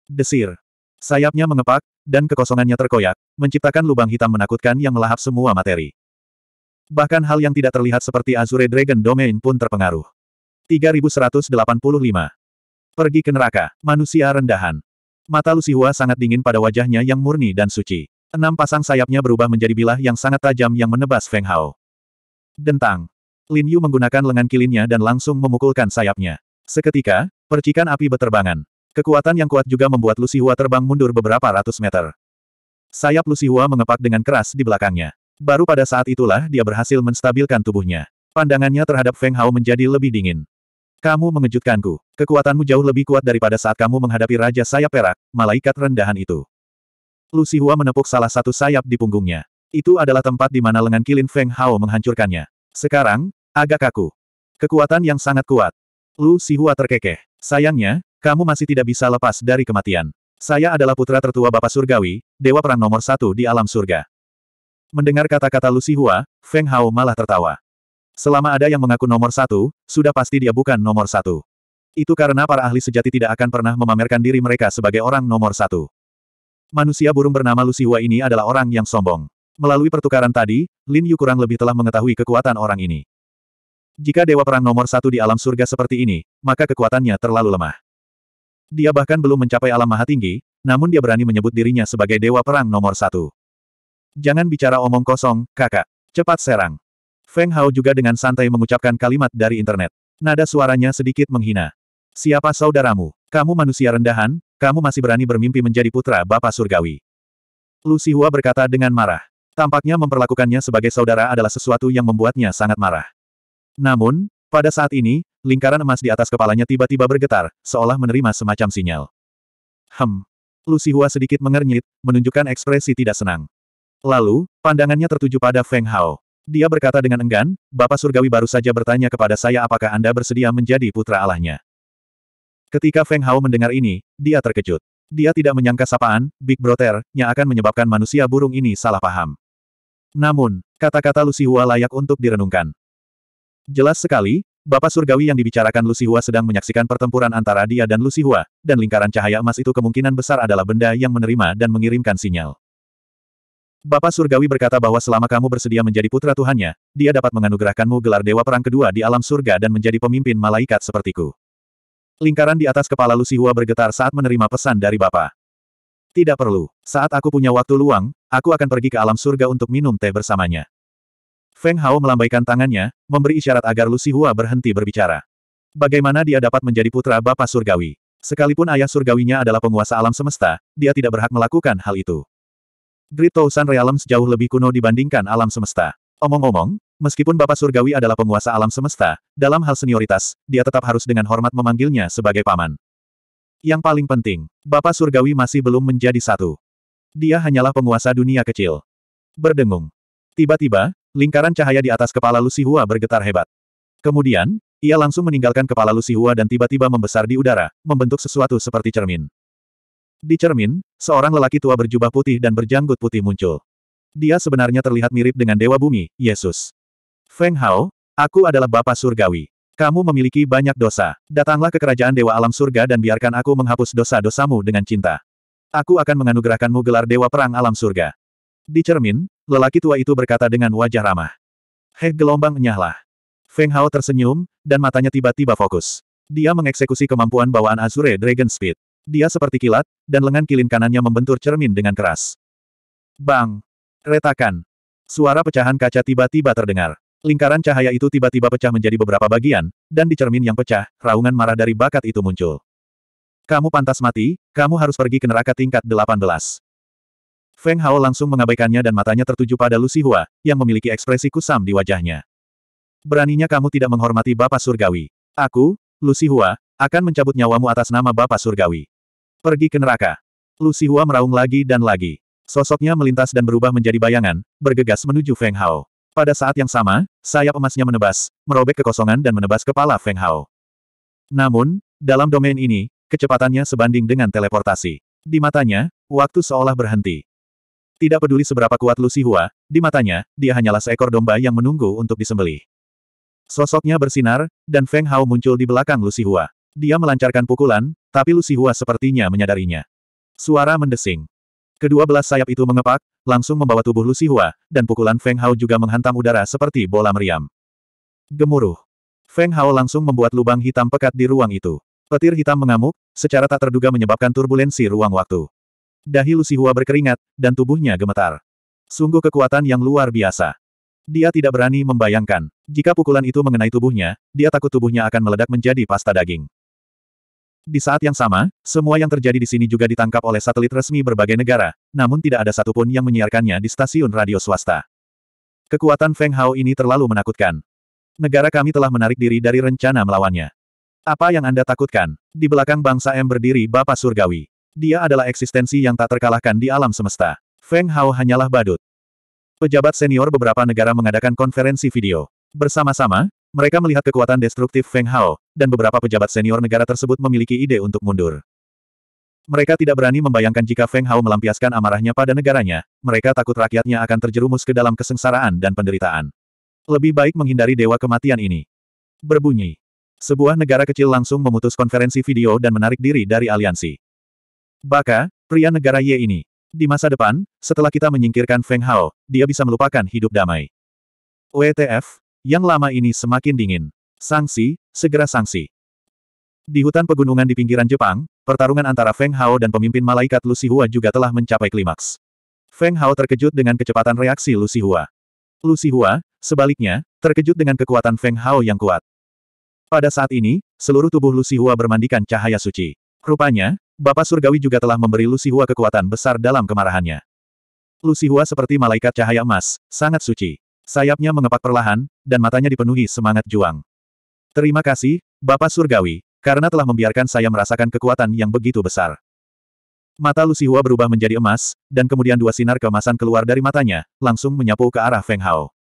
Desir. Sayapnya mengepak, dan kekosongannya terkoyak, menciptakan lubang hitam menakutkan yang melahap semua materi. Bahkan hal yang tidak terlihat seperti Azure Dragon Domain pun terpengaruh. 3185. Pergi ke neraka, manusia rendahan. Mata Lusihua sangat dingin pada wajahnya yang murni dan suci. Enam pasang sayapnya berubah menjadi bilah yang sangat tajam yang menebas Feng Hao. Dentang. Lin Yu menggunakan lengan kilinnya dan langsung memukulkan sayapnya. Seketika, percikan api beterbangan. Kekuatan yang kuat juga membuat Lusihua terbang mundur beberapa ratus meter. Sayap Lusihua mengepak dengan keras di belakangnya. Baru pada saat itulah dia berhasil menstabilkan tubuhnya. Pandangannya terhadap Feng Hao menjadi lebih dingin. Kamu mengejutkanku. Kekuatanmu jauh lebih kuat daripada saat kamu menghadapi Raja Sayap Perak, malaikat rendahan itu. Lu Sihua menepuk salah satu sayap di punggungnya. Itu adalah tempat di mana lengan kilin Feng Hao menghancurkannya. Sekarang, agak kaku. Kekuatan yang sangat kuat. Lu Sihua terkekeh. Sayangnya, kamu masih tidak bisa lepas dari kematian. Saya adalah putra tertua Bapak Surgawi, Dewa Perang nomor satu di alam surga. Mendengar kata-kata Lucy Hua, Feng Hao malah tertawa. Selama ada yang mengaku nomor satu, sudah pasti dia bukan nomor satu. Itu karena para ahli sejati tidak akan pernah memamerkan diri mereka sebagai orang nomor satu. Manusia burung bernama Lucy Hua ini adalah orang yang sombong. Melalui pertukaran tadi, Lin Yu kurang lebih telah mengetahui kekuatan orang ini. Jika dewa perang nomor satu di alam surga seperti ini, maka kekuatannya terlalu lemah. Dia bahkan belum mencapai alam maha tinggi, namun dia berani menyebut dirinya sebagai dewa perang nomor satu. Jangan bicara omong kosong, kakak. Cepat serang. Feng Hao juga dengan santai mengucapkan kalimat dari internet. Nada suaranya sedikit menghina. Siapa saudaramu? Kamu manusia rendahan, kamu masih berani bermimpi menjadi putra Bapak Surgawi. Lu Sihua berkata dengan marah. Tampaknya memperlakukannya sebagai saudara adalah sesuatu yang membuatnya sangat marah. Namun, pada saat ini, lingkaran emas di atas kepalanya tiba-tiba bergetar, seolah menerima semacam sinyal. Hem. Lu Sihua sedikit mengernyit, menunjukkan ekspresi tidak senang. Lalu, pandangannya tertuju pada Feng Hao. Dia berkata dengan enggan, Bapak Surgawi baru saja bertanya kepada saya apakah Anda bersedia menjadi putra Allahnya. Ketika Feng Hao mendengar ini, dia terkejut. Dia tidak menyangka sapaan, Big Brother, yang akan menyebabkan manusia burung ini salah paham. Namun, kata-kata Lusi Hua layak untuk direnungkan. Jelas sekali, Bapak Surgawi yang dibicarakan Lusi Hua sedang menyaksikan pertempuran antara dia dan Lusi Hua, dan lingkaran cahaya emas itu kemungkinan besar adalah benda yang menerima dan mengirimkan sinyal. Bapak Surgawi berkata bahwa selama kamu bersedia menjadi putra Tuhannya, dia dapat menganugerahkanmu gelar Dewa Perang Kedua di alam surga dan menjadi pemimpin malaikat sepertiku. Lingkaran di atas kepala Hua bergetar saat menerima pesan dari Bapak. Tidak perlu. Saat aku punya waktu luang, aku akan pergi ke alam surga untuk minum teh bersamanya. Feng Hao melambaikan tangannya, memberi isyarat agar Hua berhenti berbicara. Bagaimana dia dapat menjadi putra Bapak Surgawi? Sekalipun ayah surgawinya adalah penguasa alam semesta, dia tidak berhak melakukan hal itu. Great Tousan Realm jauh lebih kuno dibandingkan alam semesta. Omong-omong, meskipun Bapak Surgawi adalah penguasa alam semesta, dalam hal senioritas, dia tetap harus dengan hormat memanggilnya sebagai paman. Yang paling penting, Bapak Surgawi masih belum menjadi satu. Dia hanyalah penguasa dunia kecil. Berdengung. Tiba-tiba, lingkaran cahaya di atas kepala Hua bergetar hebat. Kemudian, ia langsung meninggalkan kepala Hua dan tiba-tiba membesar di udara, membentuk sesuatu seperti cermin. Di cermin, seorang lelaki tua berjubah putih dan berjanggut putih muncul. Dia sebenarnya terlihat mirip dengan Dewa Bumi, Yesus. Feng Hao, aku adalah Bapak Surgawi. Kamu memiliki banyak dosa. Datanglah ke kerajaan Dewa Alam Surga dan biarkan aku menghapus dosa-dosamu dengan cinta. Aku akan menganugerahkanmu gelar Dewa Perang Alam Surga. Di cermin, lelaki tua itu berkata dengan wajah ramah. Heh gelombang enyahlah. Feng Hao tersenyum, dan matanya tiba-tiba fokus. Dia mengeksekusi kemampuan bawaan Azure Dragon Speed. Dia seperti kilat, dan lengan kilin kanannya membentur cermin dengan keras. Bang! Retakan! Suara pecahan kaca tiba-tiba terdengar. Lingkaran cahaya itu tiba-tiba pecah menjadi beberapa bagian, dan di cermin yang pecah, raungan marah dari bakat itu muncul. Kamu pantas mati, kamu harus pergi ke neraka tingkat 18. Feng Hao langsung mengabaikannya dan matanya tertuju pada Lu Hua, yang memiliki ekspresi kusam di wajahnya. Beraninya kamu tidak menghormati Bapak Surgawi. Aku, Lu Hua, akan mencabut nyawamu atas nama Bapak Surgawi. Pergi ke neraka. Lu Sihua meraung lagi dan lagi. Sosoknya melintas dan berubah menjadi bayangan, bergegas menuju Feng Hao. Pada saat yang sama, sayap emasnya menebas, merobek kekosongan dan menebas kepala Feng Hao. Namun, dalam domain ini, kecepatannya sebanding dengan teleportasi. Di matanya, waktu seolah berhenti. Tidak peduli seberapa kuat Lu Hua, di matanya, dia hanyalah seekor domba yang menunggu untuk disembelih. Sosoknya bersinar, dan Feng Hao muncul di belakang Lu Hua. Dia melancarkan pukulan, tapi Lu Hua sepertinya menyadarinya. Suara mendesing. Kedua belas sayap itu mengepak, langsung membawa tubuh Lu Hua, dan pukulan Feng Hao juga menghantam udara seperti bola meriam. Gemuruh. Feng Hao langsung membuat lubang hitam pekat di ruang itu. Petir hitam mengamuk, secara tak terduga menyebabkan turbulensi ruang waktu. Dahi Lu Hua berkeringat, dan tubuhnya gemetar. Sungguh kekuatan yang luar biasa. Dia tidak berani membayangkan, jika pukulan itu mengenai tubuhnya, dia takut tubuhnya akan meledak menjadi pasta daging. Di saat yang sama, semua yang terjadi di sini juga ditangkap oleh satelit resmi berbagai negara, namun tidak ada satupun yang menyiarkannya di stasiun radio swasta. Kekuatan Feng Hao ini terlalu menakutkan. Negara kami telah menarik diri dari rencana melawannya. Apa yang Anda takutkan? Di belakang bangsa M berdiri Bapak Surgawi. Dia adalah eksistensi yang tak terkalahkan di alam semesta. Feng Hao hanyalah badut. Pejabat senior beberapa negara mengadakan konferensi video. Bersama-sama, mereka melihat kekuatan destruktif Feng Hao, dan beberapa pejabat senior negara tersebut memiliki ide untuk mundur. Mereka tidak berani membayangkan jika Feng Hao melampiaskan amarahnya pada negaranya, mereka takut rakyatnya akan terjerumus ke dalam kesengsaraan dan penderitaan. Lebih baik menghindari dewa kematian ini. Berbunyi. Sebuah negara kecil langsung memutus konferensi video dan menarik diri dari aliansi. Baka, pria negara Ye ini. Di masa depan, setelah kita menyingkirkan Feng Hao, dia bisa melupakan hidup damai. WTF, yang lama ini semakin dingin. Sanksi, segera sanksi. Di hutan pegunungan di pinggiran Jepang, pertarungan antara Feng Hao dan pemimpin malaikat Lu Hua juga telah mencapai klimaks. Feng Hao terkejut dengan kecepatan reaksi Lu Hua. Lu Hua, sebaliknya, terkejut dengan kekuatan Feng Hao yang kuat. Pada saat ini, seluruh tubuh Lu Hua bermandikan cahaya suci. Rupanya, Bapak Surgawi juga telah memberi Lu Hua kekuatan besar dalam kemarahannya. Lu Hua seperti malaikat cahaya emas, sangat suci. Sayapnya mengepak perlahan, dan matanya dipenuhi semangat juang. Terima kasih, Bapak Surgawi, karena telah membiarkan saya merasakan kekuatan yang begitu besar. Mata Sihua berubah menjadi emas, dan kemudian dua sinar kemasan keluar dari matanya, langsung menyapu ke arah Feng Hao.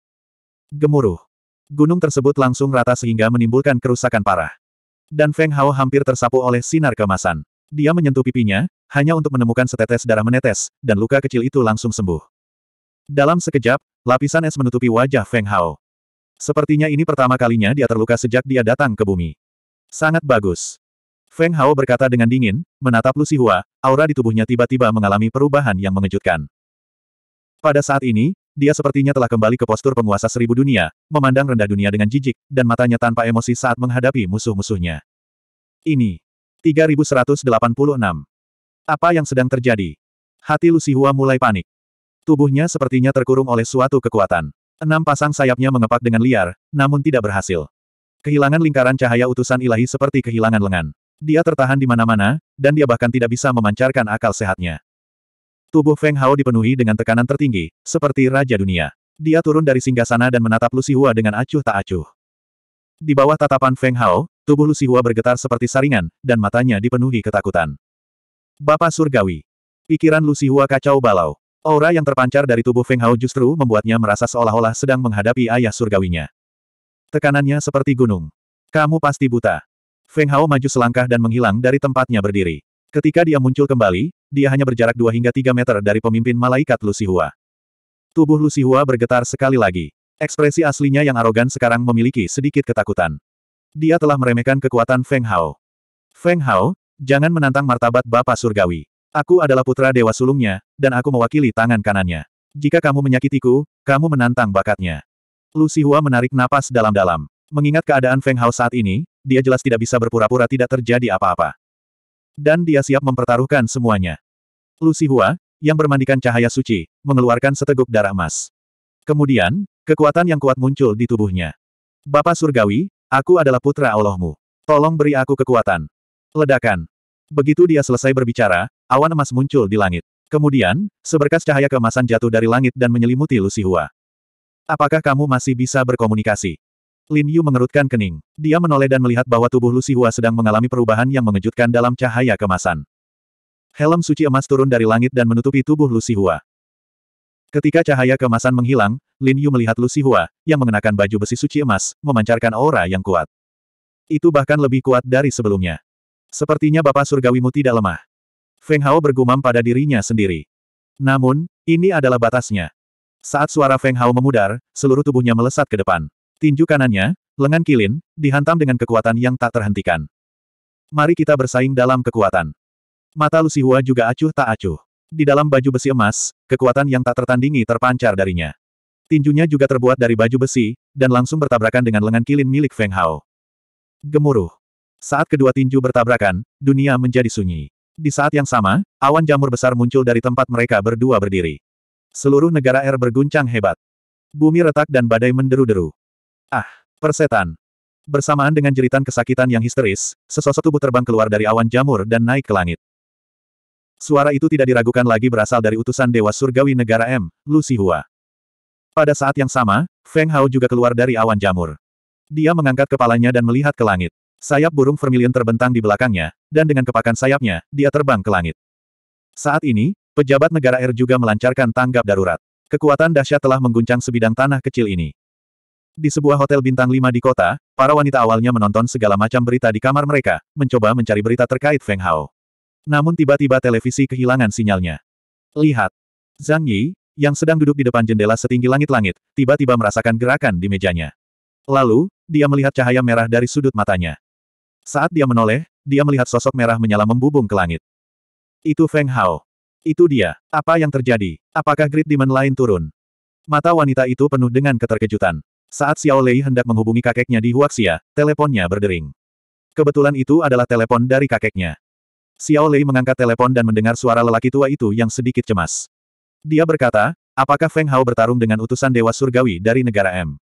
Gemuruh. Gunung tersebut langsung rata sehingga menimbulkan kerusakan parah. Dan Feng Hao hampir tersapu oleh sinar kemasan. Dia menyentuh pipinya, hanya untuk menemukan setetes darah menetes, dan luka kecil itu langsung sembuh. Dalam sekejap, Lapisan es menutupi wajah Feng Hao. Sepertinya ini pertama kalinya dia terluka sejak dia datang ke bumi. Sangat bagus. Feng Hao berkata dengan dingin, menatap Lu Hua, aura di tubuhnya tiba-tiba mengalami perubahan yang mengejutkan. Pada saat ini, dia sepertinya telah kembali ke postur penguasa seribu dunia, memandang rendah dunia dengan jijik, dan matanya tanpa emosi saat menghadapi musuh-musuhnya. Ini. 3186. Apa yang sedang terjadi? Hati Lu Hua mulai panik. Tubuhnya sepertinya terkurung oleh suatu kekuatan. Enam pasang sayapnya mengepak dengan liar, namun tidak berhasil. Kehilangan lingkaran cahaya utusan ilahi seperti kehilangan lengan. Dia tertahan di mana-mana, dan dia bahkan tidak bisa memancarkan akal sehatnya. Tubuh Feng Hao dipenuhi dengan tekanan tertinggi, seperti Raja Dunia. Dia turun dari singgasana dan menatap Lusi Hua dengan acuh tak acuh. Di bawah tatapan Feng Hao, tubuh Lusi Hua bergetar seperti saringan, dan matanya dipenuhi ketakutan. Bapak Surgawi. Pikiran Lusi Hua kacau balau. Aura yang terpancar dari tubuh Feng Hao justru membuatnya merasa seolah-olah sedang menghadapi ayah surgawinya. Tekanannya seperti gunung. Kamu pasti buta. Feng Hao maju selangkah dan menghilang dari tempatnya berdiri. Ketika dia muncul kembali, dia hanya berjarak 2 hingga 3 meter dari pemimpin malaikat Lusihua. Tubuh Lusihua bergetar sekali lagi. Ekspresi aslinya yang arogan sekarang memiliki sedikit ketakutan. Dia telah meremehkan kekuatan Feng Hao. Feng Hao, jangan menantang martabat Bapak Surgawi. Aku adalah putra dewa sulungnya, dan aku mewakili tangan kanannya. Jika kamu menyakitiku, kamu menantang bakatnya. Lu Sihua menarik napas dalam-dalam. Mengingat keadaan Feng Hao saat ini, dia jelas tidak bisa berpura-pura tidak terjadi apa-apa. Dan dia siap mempertaruhkan semuanya. Lu Sihua, yang bermandikan cahaya suci, mengeluarkan seteguk darah emas. Kemudian, kekuatan yang kuat muncul di tubuhnya. Bapak Surgawi, aku adalah putra Allahmu. Tolong beri aku kekuatan. Ledakan. Begitu dia selesai berbicara, Awan emas muncul di langit. Kemudian, seberkas cahaya kemasan jatuh dari langit dan menyelimuti Lusi Hua. Apakah kamu masih bisa berkomunikasi? Lin Yu mengerutkan kening. Dia menoleh dan melihat bahwa tubuh Lusi Hua sedang mengalami perubahan yang mengejutkan dalam cahaya kemasan. Helm suci emas turun dari langit dan menutupi tubuh Lusi Hua. Ketika cahaya kemasan menghilang, Lin Yu melihat Lusi Hua, yang mengenakan baju besi suci emas, memancarkan aura yang kuat. Itu bahkan lebih kuat dari sebelumnya. Sepertinya Bapak Surgawimu tidak lemah. Feng Hao bergumam pada dirinya sendiri. Namun, ini adalah batasnya. Saat suara Feng Hao memudar, seluruh tubuhnya melesat ke depan. Tinju kanannya, lengan kilin, dihantam dengan kekuatan yang tak terhentikan. Mari kita bersaing dalam kekuatan. Mata Lu Hua juga acuh tak acuh. Di dalam baju besi emas, kekuatan yang tak tertandingi terpancar darinya. Tinjunya juga terbuat dari baju besi, dan langsung bertabrakan dengan lengan kilin milik Feng Hao. Gemuruh. Saat kedua tinju bertabrakan, dunia menjadi sunyi. Di saat yang sama, awan jamur besar muncul dari tempat mereka berdua berdiri. Seluruh negara air berguncang hebat. Bumi retak dan badai menderu-deru. Ah, persetan. Bersamaan dengan jeritan kesakitan yang histeris, sesosok tubuh terbang keluar dari awan jamur dan naik ke langit. Suara itu tidak diragukan lagi berasal dari utusan Dewa Surgawi Negara M, Lucy Hua. Pada saat yang sama, Feng Hao juga keluar dari awan jamur. Dia mengangkat kepalanya dan melihat ke langit. Sayap burung vermilion terbentang di belakangnya, dan dengan kepakan sayapnya, dia terbang ke langit. Saat ini, pejabat negara R juga melancarkan tanggap darurat. Kekuatan dahsyat telah mengguncang sebidang tanah kecil ini. Di sebuah hotel bintang lima di kota, para wanita awalnya menonton segala macam berita di kamar mereka, mencoba mencari berita terkait Feng Hao. Namun tiba-tiba televisi kehilangan sinyalnya. Lihat. Zhang Yi, yang sedang duduk di depan jendela setinggi langit-langit, tiba-tiba merasakan gerakan di mejanya. Lalu, dia melihat cahaya merah dari sudut matanya. Saat dia menoleh, dia melihat sosok merah menyala membubung ke langit. Itu Feng Hao. Itu dia. Apa yang terjadi? Apakah Great Demon lain turun? Mata wanita itu penuh dengan keterkejutan. Saat Xiao Lei hendak menghubungi kakeknya di Huaxia, teleponnya berdering. Kebetulan itu adalah telepon dari kakeknya. Xiao Lei mengangkat telepon dan mendengar suara lelaki tua itu yang sedikit cemas. Dia berkata, apakah Feng Hao bertarung dengan utusan Dewa Surgawi dari negara M?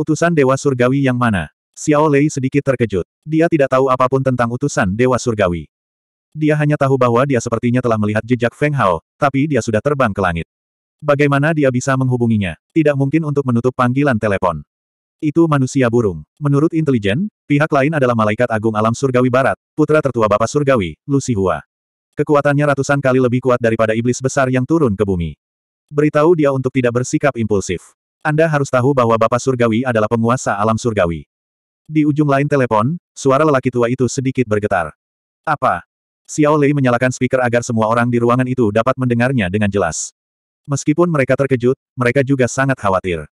Utusan Dewa Surgawi yang mana? Xiao Lei sedikit terkejut. Dia tidak tahu apapun tentang utusan Dewa Surgawi. Dia hanya tahu bahwa dia sepertinya telah melihat jejak Feng Hao, tapi dia sudah terbang ke langit. Bagaimana dia bisa menghubunginya? Tidak mungkin untuk menutup panggilan telepon. Itu manusia burung. Menurut intelijen, pihak lain adalah malaikat agung alam surgawi barat, putra tertua Bapak Surgawi, Lucy Hua. Kekuatannya ratusan kali lebih kuat daripada iblis besar yang turun ke bumi. Beritahu dia untuk tidak bersikap impulsif. Anda harus tahu bahwa Bapak Surgawi adalah penguasa alam surgawi. Di ujung lain telepon, suara lelaki tua itu sedikit bergetar. Apa? Xiao Lei menyalakan speaker agar semua orang di ruangan itu dapat mendengarnya dengan jelas. Meskipun mereka terkejut, mereka juga sangat khawatir.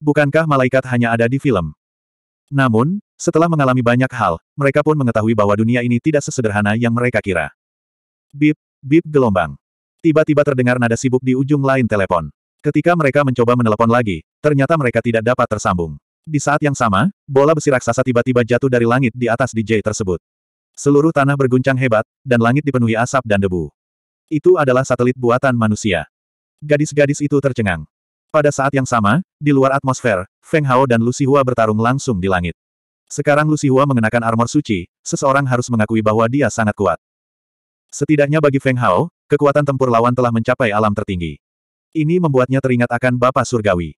Bukankah malaikat hanya ada di film? Namun, setelah mengalami banyak hal, mereka pun mengetahui bahwa dunia ini tidak sesederhana yang mereka kira. Bip, bip gelombang. Tiba-tiba terdengar nada sibuk di ujung lain telepon. Ketika mereka mencoba menelepon lagi, ternyata mereka tidak dapat tersambung. Di saat yang sama, bola besi raksasa tiba-tiba jatuh dari langit di atas DJ tersebut. Seluruh tanah berguncang hebat, dan langit dipenuhi asap dan debu. Itu adalah satelit buatan manusia. Gadis-gadis itu tercengang. Pada saat yang sama, di luar atmosfer, Feng Hao dan Lu Hua bertarung langsung di langit. Sekarang Lu Hua mengenakan armor suci, seseorang harus mengakui bahwa dia sangat kuat. Setidaknya bagi Feng Hao, kekuatan tempur lawan telah mencapai alam tertinggi. Ini membuatnya teringat akan Bapak Surgawi.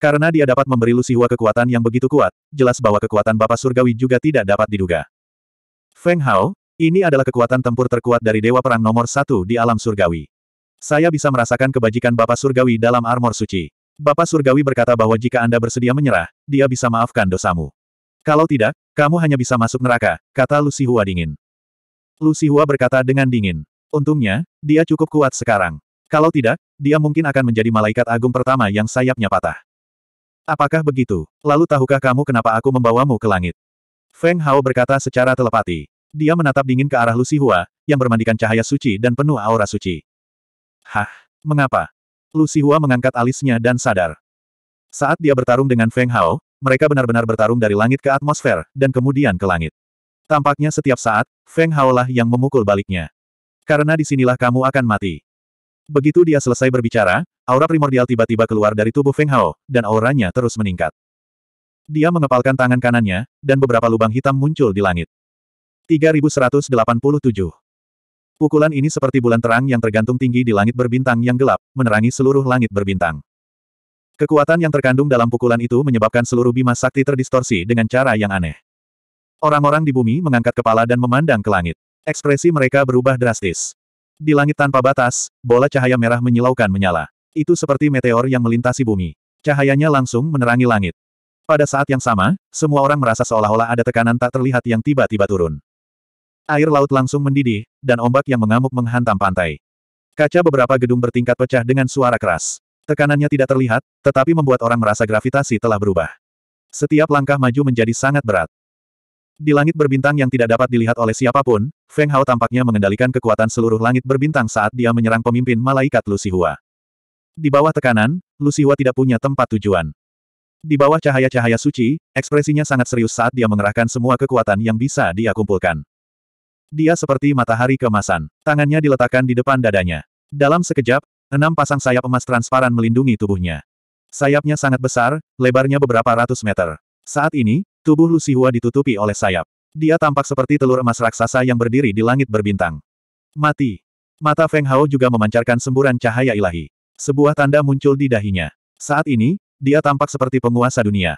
Karena dia dapat memberi Lusihua kekuatan yang begitu kuat, jelas bahwa kekuatan Bapak Surgawi juga tidak dapat diduga. Feng Hao, ini adalah kekuatan tempur terkuat dari Dewa Perang nomor satu di alam surgawi. Saya bisa merasakan kebajikan Bapak Surgawi dalam armor suci. Bapak Surgawi berkata bahwa jika Anda bersedia menyerah, dia bisa maafkan dosamu. Kalau tidak, kamu hanya bisa masuk neraka, kata Lusihua dingin. Lusihua berkata dengan dingin. Untungnya, dia cukup kuat sekarang. Kalau tidak, dia mungkin akan menjadi malaikat agung pertama yang sayapnya patah. Apakah begitu? Lalu tahukah kamu kenapa aku membawamu ke langit? Feng Hao berkata secara telepati. Dia menatap dingin ke arah Lucy Hua, yang bermandikan cahaya suci dan penuh aura suci. Hah, mengapa? Lucy Hua mengangkat alisnya dan sadar. Saat dia bertarung dengan Feng Hao, mereka benar-benar bertarung dari langit ke atmosfer, dan kemudian ke langit. Tampaknya setiap saat, Feng Hao lah yang memukul baliknya. Karena disinilah kamu akan mati. Begitu dia selesai berbicara, aura primordial tiba-tiba keluar dari tubuh Feng Hao, dan auranya terus meningkat. Dia mengepalkan tangan kanannya, dan beberapa lubang hitam muncul di langit. 3187 Pukulan ini seperti bulan terang yang tergantung tinggi di langit berbintang yang gelap, menerangi seluruh langit berbintang. Kekuatan yang terkandung dalam pukulan itu menyebabkan seluruh bima sakti terdistorsi dengan cara yang aneh. Orang-orang di bumi mengangkat kepala dan memandang ke langit. Ekspresi mereka berubah drastis. Di langit tanpa batas, bola cahaya merah menyilaukan menyala. Itu seperti meteor yang melintasi bumi. Cahayanya langsung menerangi langit. Pada saat yang sama, semua orang merasa seolah-olah ada tekanan tak terlihat yang tiba-tiba turun. Air laut langsung mendidih, dan ombak yang mengamuk menghantam pantai. Kaca beberapa gedung bertingkat pecah dengan suara keras. Tekanannya tidak terlihat, tetapi membuat orang merasa gravitasi telah berubah. Setiap langkah maju menjadi sangat berat. Di langit berbintang yang tidak dapat dilihat oleh siapapun, Feng Hao tampaknya mengendalikan kekuatan seluruh langit berbintang saat dia menyerang pemimpin malaikat Lusihua. Di bawah tekanan, Lusihua tidak punya tempat tujuan. Di bawah cahaya-cahaya suci, ekspresinya sangat serius saat dia mengerahkan semua kekuatan yang bisa dia kumpulkan. Dia seperti matahari kemasan. Tangannya diletakkan di depan dadanya. Dalam sekejap, enam pasang sayap emas transparan melindungi tubuhnya. Sayapnya sangat besar, lebarnya beberapa ratus meter. Saat ini, Tubuh Lusihua ditutupi oleh sayap. Dia tampak seperti telur emas raksasa yang berdiri di langit berbintang. Mati. Mata Feng Hao juga memancarkan semburan cahaya ilahi. Sebuah tanda muncul di dahinya. Saat ini, dia tampak seperti penguasa dunia.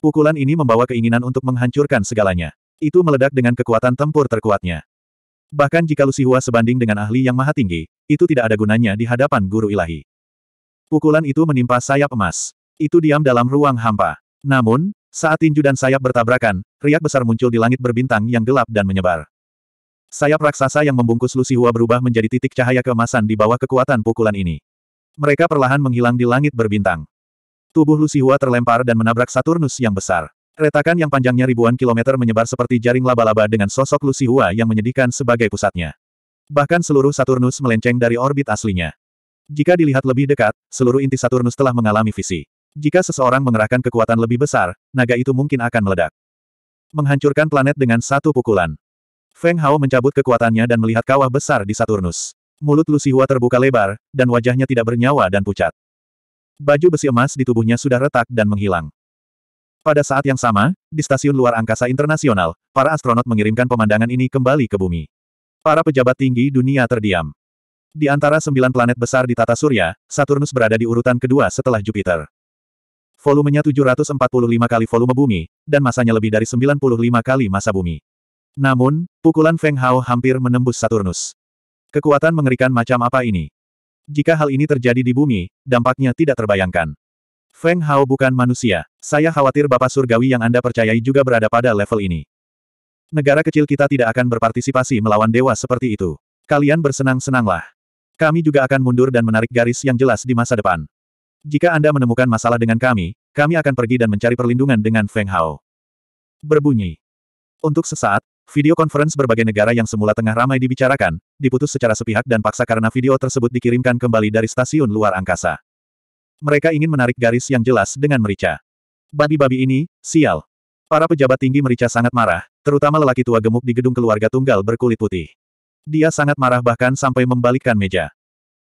Pukulan ini membawa keinginan untuk menghancurkan segalanya. Itu meledak dengan kekuatan tempur terkuatnya. Bahkan jika Sihua sebanding dengan ahli yang maha tinggi, itu tidak ada gunanya di hadapan guru ilahi. Pukulan itu menimpa sayap emas. Itu diam dalam ruang hampa. Namun, saat tinju dan sayap bertabrakan, riak besar muncul di langit berbintang yang gelap dan menyebar. Sayap raksasa yang membungkus Lusihua berubah menjadi titik cahaya keemasan di bawah kekuatan pukulan ini. Mereka perlahan menghilang di langit berbintang. Tubuh Lusihua terlempar dan menabrak Saturnus yang besar. Retakan yang panjangnya ribuan kilometer menyebar seperti jaring laba-laba dengan sosok Lusihua yang menyedihkan sebagai pusatnya. Bahkan seluruh Saturnus melenceng dari orbit aslinya. Jika dilihat lebih dekat, seluruh inti Saturnus telah mengalami visi. Jika seseorang mengerahkan kekuatan lebih besar, naga itu mungkin akan meledak. Menghancurkan planet dengan satu pukulan. Feng Hao mencabut kekuatannya dan melihat kawah besar di Saturnus. Mulut Lu Sihua terbuka lebar, dan wajahnya tidak bernyawa dan pucat. Baju besi emas di tubuhnya sudah retak dan menghilang. Pada saat yang sama, di stasiun luar angkasa internasional, para astronot mengirimkan pemandangan ini kembali ke bumi. Para pejabat tinggi dunia terdiam. Di antara sembilan planet besar di tata surya, Saturnus berada di urutan kedua setelah Jupiter. Volumenya 745 kali volume bumi, dan masanya lebih dari 95 kali masa bumi. Namun, pukulan Feng Hao hampir menembus Saturnus. Kekuatan mengerikan macam apa ini? Jika hal ini terjadi di bumi, dampaknya tidak terbayangkan. Feng Hao bukan manusia. Saya khawatir Bapak Surgawi yang Anda percayai juga berada pada level ini. Negara kecil kita tidak akan berpartisipasi melawan dewa seperti itu. Kalian bersenang-senanglah. Kami juga akan mundur dan menarik garis yang jelas di masa depan. Jika Anda menemukan masalah dengan kami, kami akan pergi dan mencari perlindungan dengan Feng Hao. Berbunyi. Untuk sesaat, video conference berbagai negara yang semula tengah ramai dibicarakan, diputus secara sepihak dan paksa karena video tersebut dikirimkan kembali dari stasiun luar angkasa. Mereka ingin menarik garis yang jelas dengan merica. Babi-babi ini, sial. Para pejabat tinggi merica sangat marah, terutama lelaki tua gemuk di gedung keluarga tunggal berkulit putih. Dia sangat marah bahkan sampai membalikkan meja.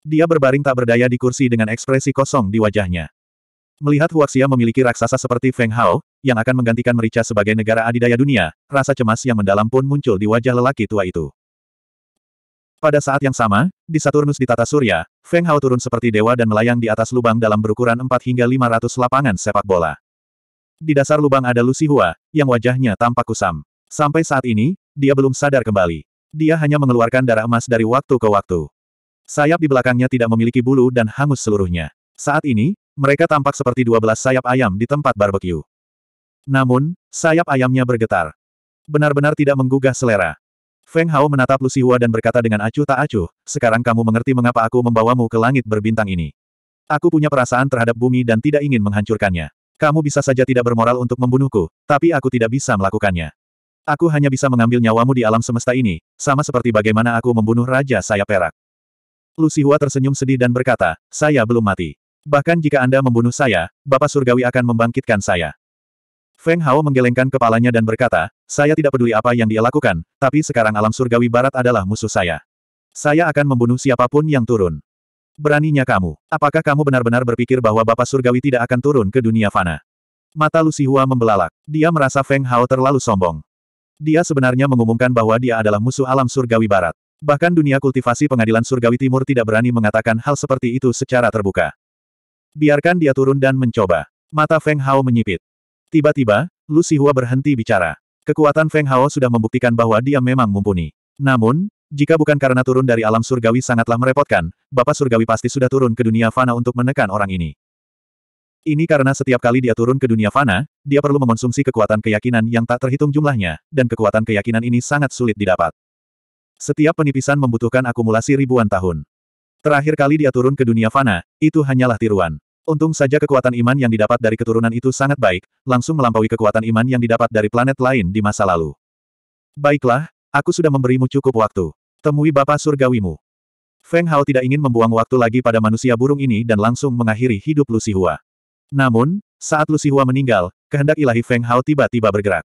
Dia berbaring tak berdaya di kursi dengan ekspresi kosong di wajahnya. Melihat Huaxia memiliki raksasa seperti Feng Hao, yang akan menggantikan merica sebagai negara adidaya dunia, rasa cemas yang mendalam pun muncul di wajah lelaki tua itu. Pada saat yang sama, di Saturnus di tata surya, Feng Hao turun seperti dewa dan melayang di atas lubang dalam berukuran 4 hingga 500 lapangan sepak bola. Di dasar lubang ada Lucy Hua, yang wajahnya tampak kusam. Sampai saat ini, dia belum sadar kembali. Dia hanya mengeluarkan darah emas dari waktu ke waktu. Sayap di belakangnya tidak memiliki bulu dan hangus seluruhnya. Saat ini, mereka tampak seperti 12 sayap ayam di tempat barbekyu. Namun, sayap ayamnya bergetar. Benar-benar tidak menggugah selera. Feng Hao menatap Lu Hua dan berkata dengan acuh tak acuh, sekarang kamu mengerti mengapa aku membawamu ke langit berbintang ini. Aku punya perasaan terhadap bumi dan tidak ingin menghancurkannya. Kamu bisa saja tidak bermoral untuk membunuhku, tapi aku tidak bisa melakukannya. Aku hanya bisa mengambil nyawamu di alam semesta ini, sama seperti bagaimana aku membunuh Raja Sayap Perak. Lu Sihua tersenyum sedih dan berkata, saya belum mati. Bahkan jika Anda membunuh saya, Bapak Surgawi akan membangkitkan saya. Feng Hao menggelengkan kepalanya dan berkata, saya tidak peduli apa yang dia lakukan, tapi sekarang alam surgawi barat adalah musuh saya. Saya akan membunuh siapapun yang turun. Beraninya kamu. Apakah kamu benar-benar berpikir bahwa Bapak Surgawi tidak akan turun ke dunia fana? Mata Sihua membelalak. Dia merasa Feng Hao terlalu sombong. Dia sebenarnya mengumumkan bahwa dia adalah musuh alam surgawi barat. Bahkan dunia kultivasi pengadilan surgawi timur tidak berani mengatakan hal seperti itu secara terbuka. Biarkan dia turun dan mencoba. Mata Feng Hao menyipit. Tiba-tiba, Lu Sihua berhenti bicara. Kekuatan Feng Hao sudah membuktikan bahwa dia memang mumpuni. Namun, jika bukan karena turun dari alam surgawi sangatlah merepotkan, Bapak Surgawi pasti sudah turun ke dunia fana untuk menekan orang ini. Ini karena setiap kali dia turun ke dunia fana, dia perlu mengonsumsi kekuatan keyakinan yang tak terhitung jumlahnya, dan kekuatan keyakinan ini sangat sulit didapat. Setiap penipisan membutuhkan akumulasi ribuan tahun. Terakhir kali dia turun ke dunia fana, itu hanyalah tiruan. Untung saja kekuatan iman yang didapat dari keturunan itu sangat baik, langsung melampaui kekuatan iman yang didapat dari planet lain di masa lalu. Baiklah, aku sudah memberimu cukup waktu. Temui Bapak Surgawimu. Feng Hao tidak ingin membuang waktu lagi pada manusia burung ini dan langsung mengakhiri hidup Lu Hua. Namun, saat Lu Hua meninggal, kehendak ilahi Feng Hao tiba-tiba bergerak.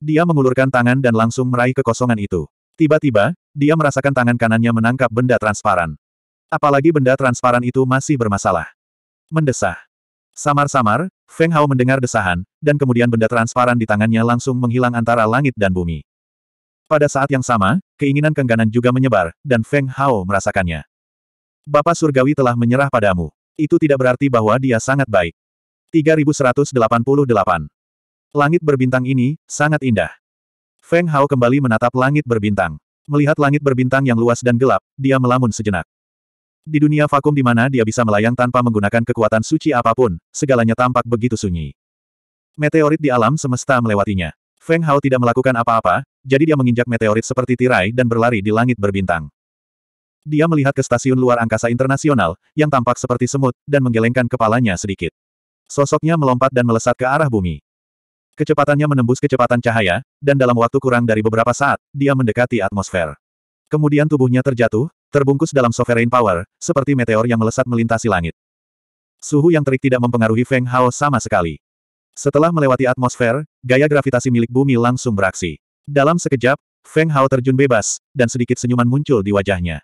Dia mengulurkan tangan dan langsung meraih kekosongan itu. Tiba-tiba, dia merasakan tangan kanannya menangkap benda transparan. Apalagi benda transparan itu masih bermasalah. Mendesah. Samar-samar, Feng Hao mendengar desahan, dan kemudian benda transparan di tangannya langsung menghilang antara langit dan bumi. Pada saat yang sama, keinginan kengganan juga menyebar, dan Feng Hao merasakannya. Bapak Surgawi telah menyerah padamu. Itu tidak berarti bahwa dia sangat baik. 3188. Langit berbintang ini, sangat indah. Feng Hao kembali menatap langit berbintang. Melihat langit berbintang yang luas dan gelap, dia melamun sejenak. Di dunia vakum di mana dia bisa melayang tanpa menggunakan kekuatan suci apapun, segalanya tampak begitu sunyi. Meteorit di alam semesta melewatinya. Feng Hao tidak melakukan apa-apa, jadi dia menginjak meteorit seperti tirai dan berlari di langit berbintang. Dia melihat ke stasiun luar angkasa internasional, yang tampak seperti semut, dan menggelengkan kepalanya sedikit. Sosoknya melompat dan melesat ke arah bumi. Kecepatannya menembus kecepatan cahaya, dan dalam waktu kurang dari beberapa saat, dia mendekati atmosfer. Kemudian tubuhnya terjatuh, terbungkus dalam sovereign power, seperti meteor yang melesat melintasi langit. Suhu yang terik tidak mempengaruhi Feng Hao sama sekali. Setelah melewati atmosfer, gaya gravitasi milik bumi langsung beraksi. Dalam sekejap, Feng Hao terjun bebas, dan sedikit senyuman muncul di wajahnya.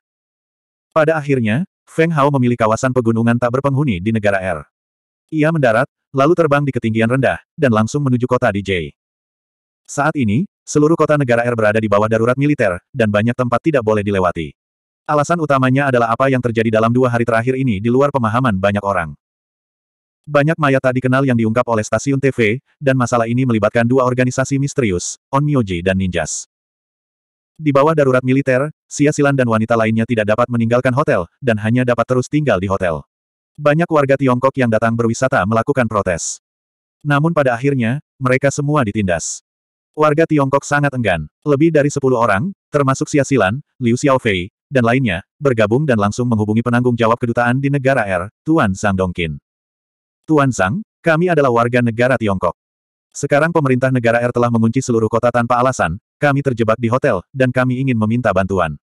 Pada akhirnya, Feng Hao memilih kawasan pegunungan tak berpenghuni di negara R. Ia mendarat, lalu terbang di ketinggian rendah, dan langsung menuju kota DJ. Saat ini, seluruh kota negara R berada di bawah darurat militer, dan banyak tempat tidak boleh dilewati. Alasan utamanya adalah apa yang terjadi dalam dua hari terakhir ini di luar pemahaman banyak orang. Banyak mayat tak dikenal yang diungkap oleh stasiun TV, dan masalah ini melibatkan dua organisasi misterius, Onmyoji dan Ninjas. Di bawah darurat militer, Sia Silan dan wanita lainnya tidak dapat meninggalkan hotel, dan hanya dapat terus tinggal di hotel. Banyak warga Tiongkok yang datang berwisata melakukan protes. Namun pada akhirnya, mereka semua ditindas. Warga Tiongkok sangat enggan. Lebih dari 10 orang, termasuk Xia Silan, Liu Xiaofei, dan lainnya, bergabung dan langsung menghubungi penanggung jawab kedutaan di negara R, Tuan Zhang Dongqin. Tuan Zhang, kami adalah warga negara Tiongkok. Sekarang pemerintah negara R telah mengunci seluruh kota tanpa alasan, kami terjebak di hotel, dan kami ingin meminta bantuan.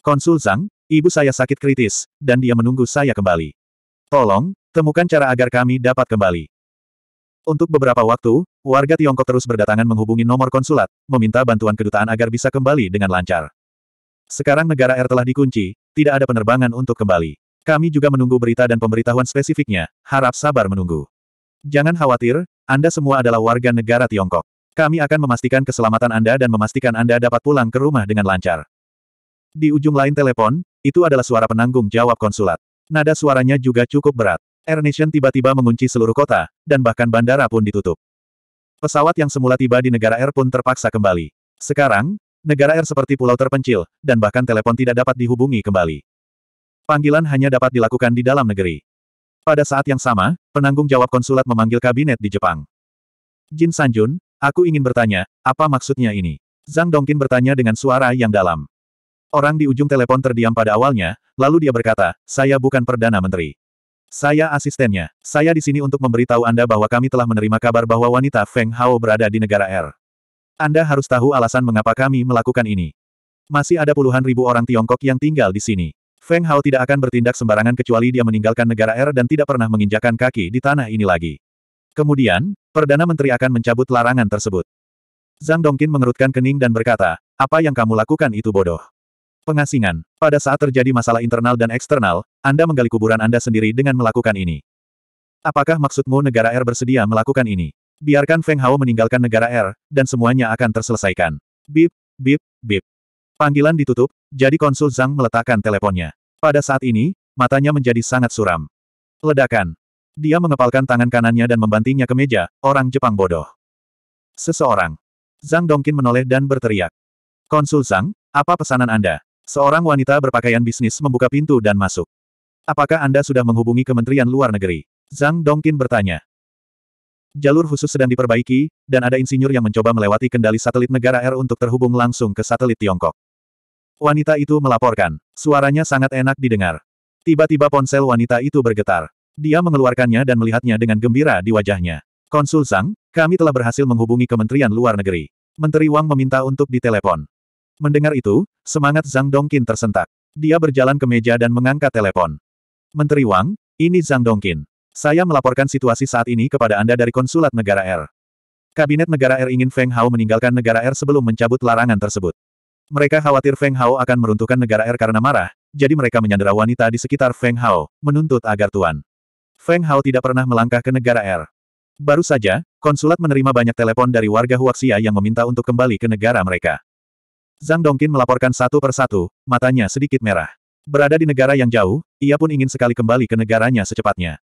Konsul Zhang, ibu saya sakit kritis, dan dia menunggu saya kembali. Tolong, temukan cara agar kami dapat kembali. Untuk beberapa waktu, warga Tiongkok terus berdatangan menghubungi nomor konsulat, meminta bantuan kedutaan agar bisa kembali dengan lancar. Sekarang negara air telah dikunci, tidak ada penerbangan untuk kembali. Kami juga menunggu berita dan pemberitahuan spesifiknya, harap sabar menunggu. Jangan khawatir, Anda semua adalah warga negara Tiongkok. Kami akan memastikan keselamatan Anda dan memastikan Anda dapat pulang ke rumah dengan lancar. Di ujung lain telepon, itu adalah suara penanggung jawab konsulat. Nada suaranya juga cukup berat. Air Nation tiba-tiba mengunci seluruh kota, dan bahkan bandara pun ditutup. Pesawat yang semula tiba di negara air pun terpaksa kembali. Sekarang, negara air seperti pulau terpencil, dan bahkan telepon tidak dapat dihubungi kembali. Panggilan hanya dapat dilakukan di dalam negeri. Pada saat yang sama, penanggung jawab konsulat memanggil kabinet di Jepang. Jin Sanjun, aku ingin bertanya, apa maksudnya ini? Zhang Dongkin bertanya dengan suara yang dalam. Orang di ujung telepon terdiam pada awalnya, lalu dia berkata, saya bukan Perdana Menteri. Saya asistennya. Saya di sini untuk memberitahu Anda bahwa kami telah menerima kabar bahwa wanita Feng Hao berada di negara R. Anda harus tahu alasan mengapa kami melakukan ini. Masih ada puluhan ribu orang Tiongkok yang tinggal di sini. Feng Hao tidak akan bertindak sembarangan kecuali dia meninggalkan negara R dan tidak pernah menginjakan kaki di tanah ini lagi. Kemudian, Perdana Menteri akan mencabut larangan tersebut. Zhang Dongqin mengerutkan kening dan berkata, apa yang kamu lakukan itu bodoh. Pengasingan. Pada saat terjadi masalah internal dan eksternal, Anda menggali kuburan Anda sendiri dengan melakukan ini. Apakah maksudmu negara R bersedia melakukan ini? Biarkan Feng Hao meninggalkan negara R, dan semuanya akan terselesaikan. Bip, bip, bip. Panggilan ditutup, jadi konsul Zhang meletakkan teleponnya. Pada saat ini, matanya menjadi sangat suram. Ledakan. Dia mengepalkan tangan kanannya dan membantingnya ke meja, orang Jepang bodoh. Seseorang. Zhang Dongqin menoleh dan berteriak. Konsul Zhang, apa pesanan Anda? Seorang wanita berpakaian bisnis membuka pintu dan masuk. Apakah Anda sudah menghubungi Kementerian Luar Negeri? Zhang Dongqin bertanya. Jalur khusus sedang diperbaiki, dan ada insinyur yang mencoba melewati kendali satelit negara R untuk terhubung langsung ke satelit Tiongkok. Wanita itu melaporkan. Suaranya sangat enak didengar. Tiba-tiba ponsel wanita itu bergetar. Dia mengeluarkannya dan melihatnya dengan gembira di wajahnya. Konsul Zhang, kami telah berhasil menghubungi Kementerian Luar Negeri. Menteri Wang meminta untuk ditelepon. Mendengar itu, semangat Zhang Dongqin tersentak. Dia berjalan ke meja dan mengangkat telepon. Menteri Wang, ini Zhang Dongqin. Saya melaporkan situasi saat ini kepada Anda dari Konsulat Negara R. Kabinet Negara R ingin Feng Hao meninggalkan Negara R sebelum mencabut larangan tersebut. Mereka khawatir Feng Hao akan meruntuhkan Negara R karena marah, jadi mereka menyandera wanita di sekitar Feng Hao, menuntut agar Tuan. Feng Hao tidak pernah melangkah ke Negara R. Baru saja, konsulat menerima banyak telepon dari warga Huaxia yang meminta untuk kembali ke negara mereka. Zhang Dongqin melaporkan satu persatu, matanya sedikit merah. Berada di negara yang jauh, ia pun ingin sekali kembali ke negaranya secepatnya.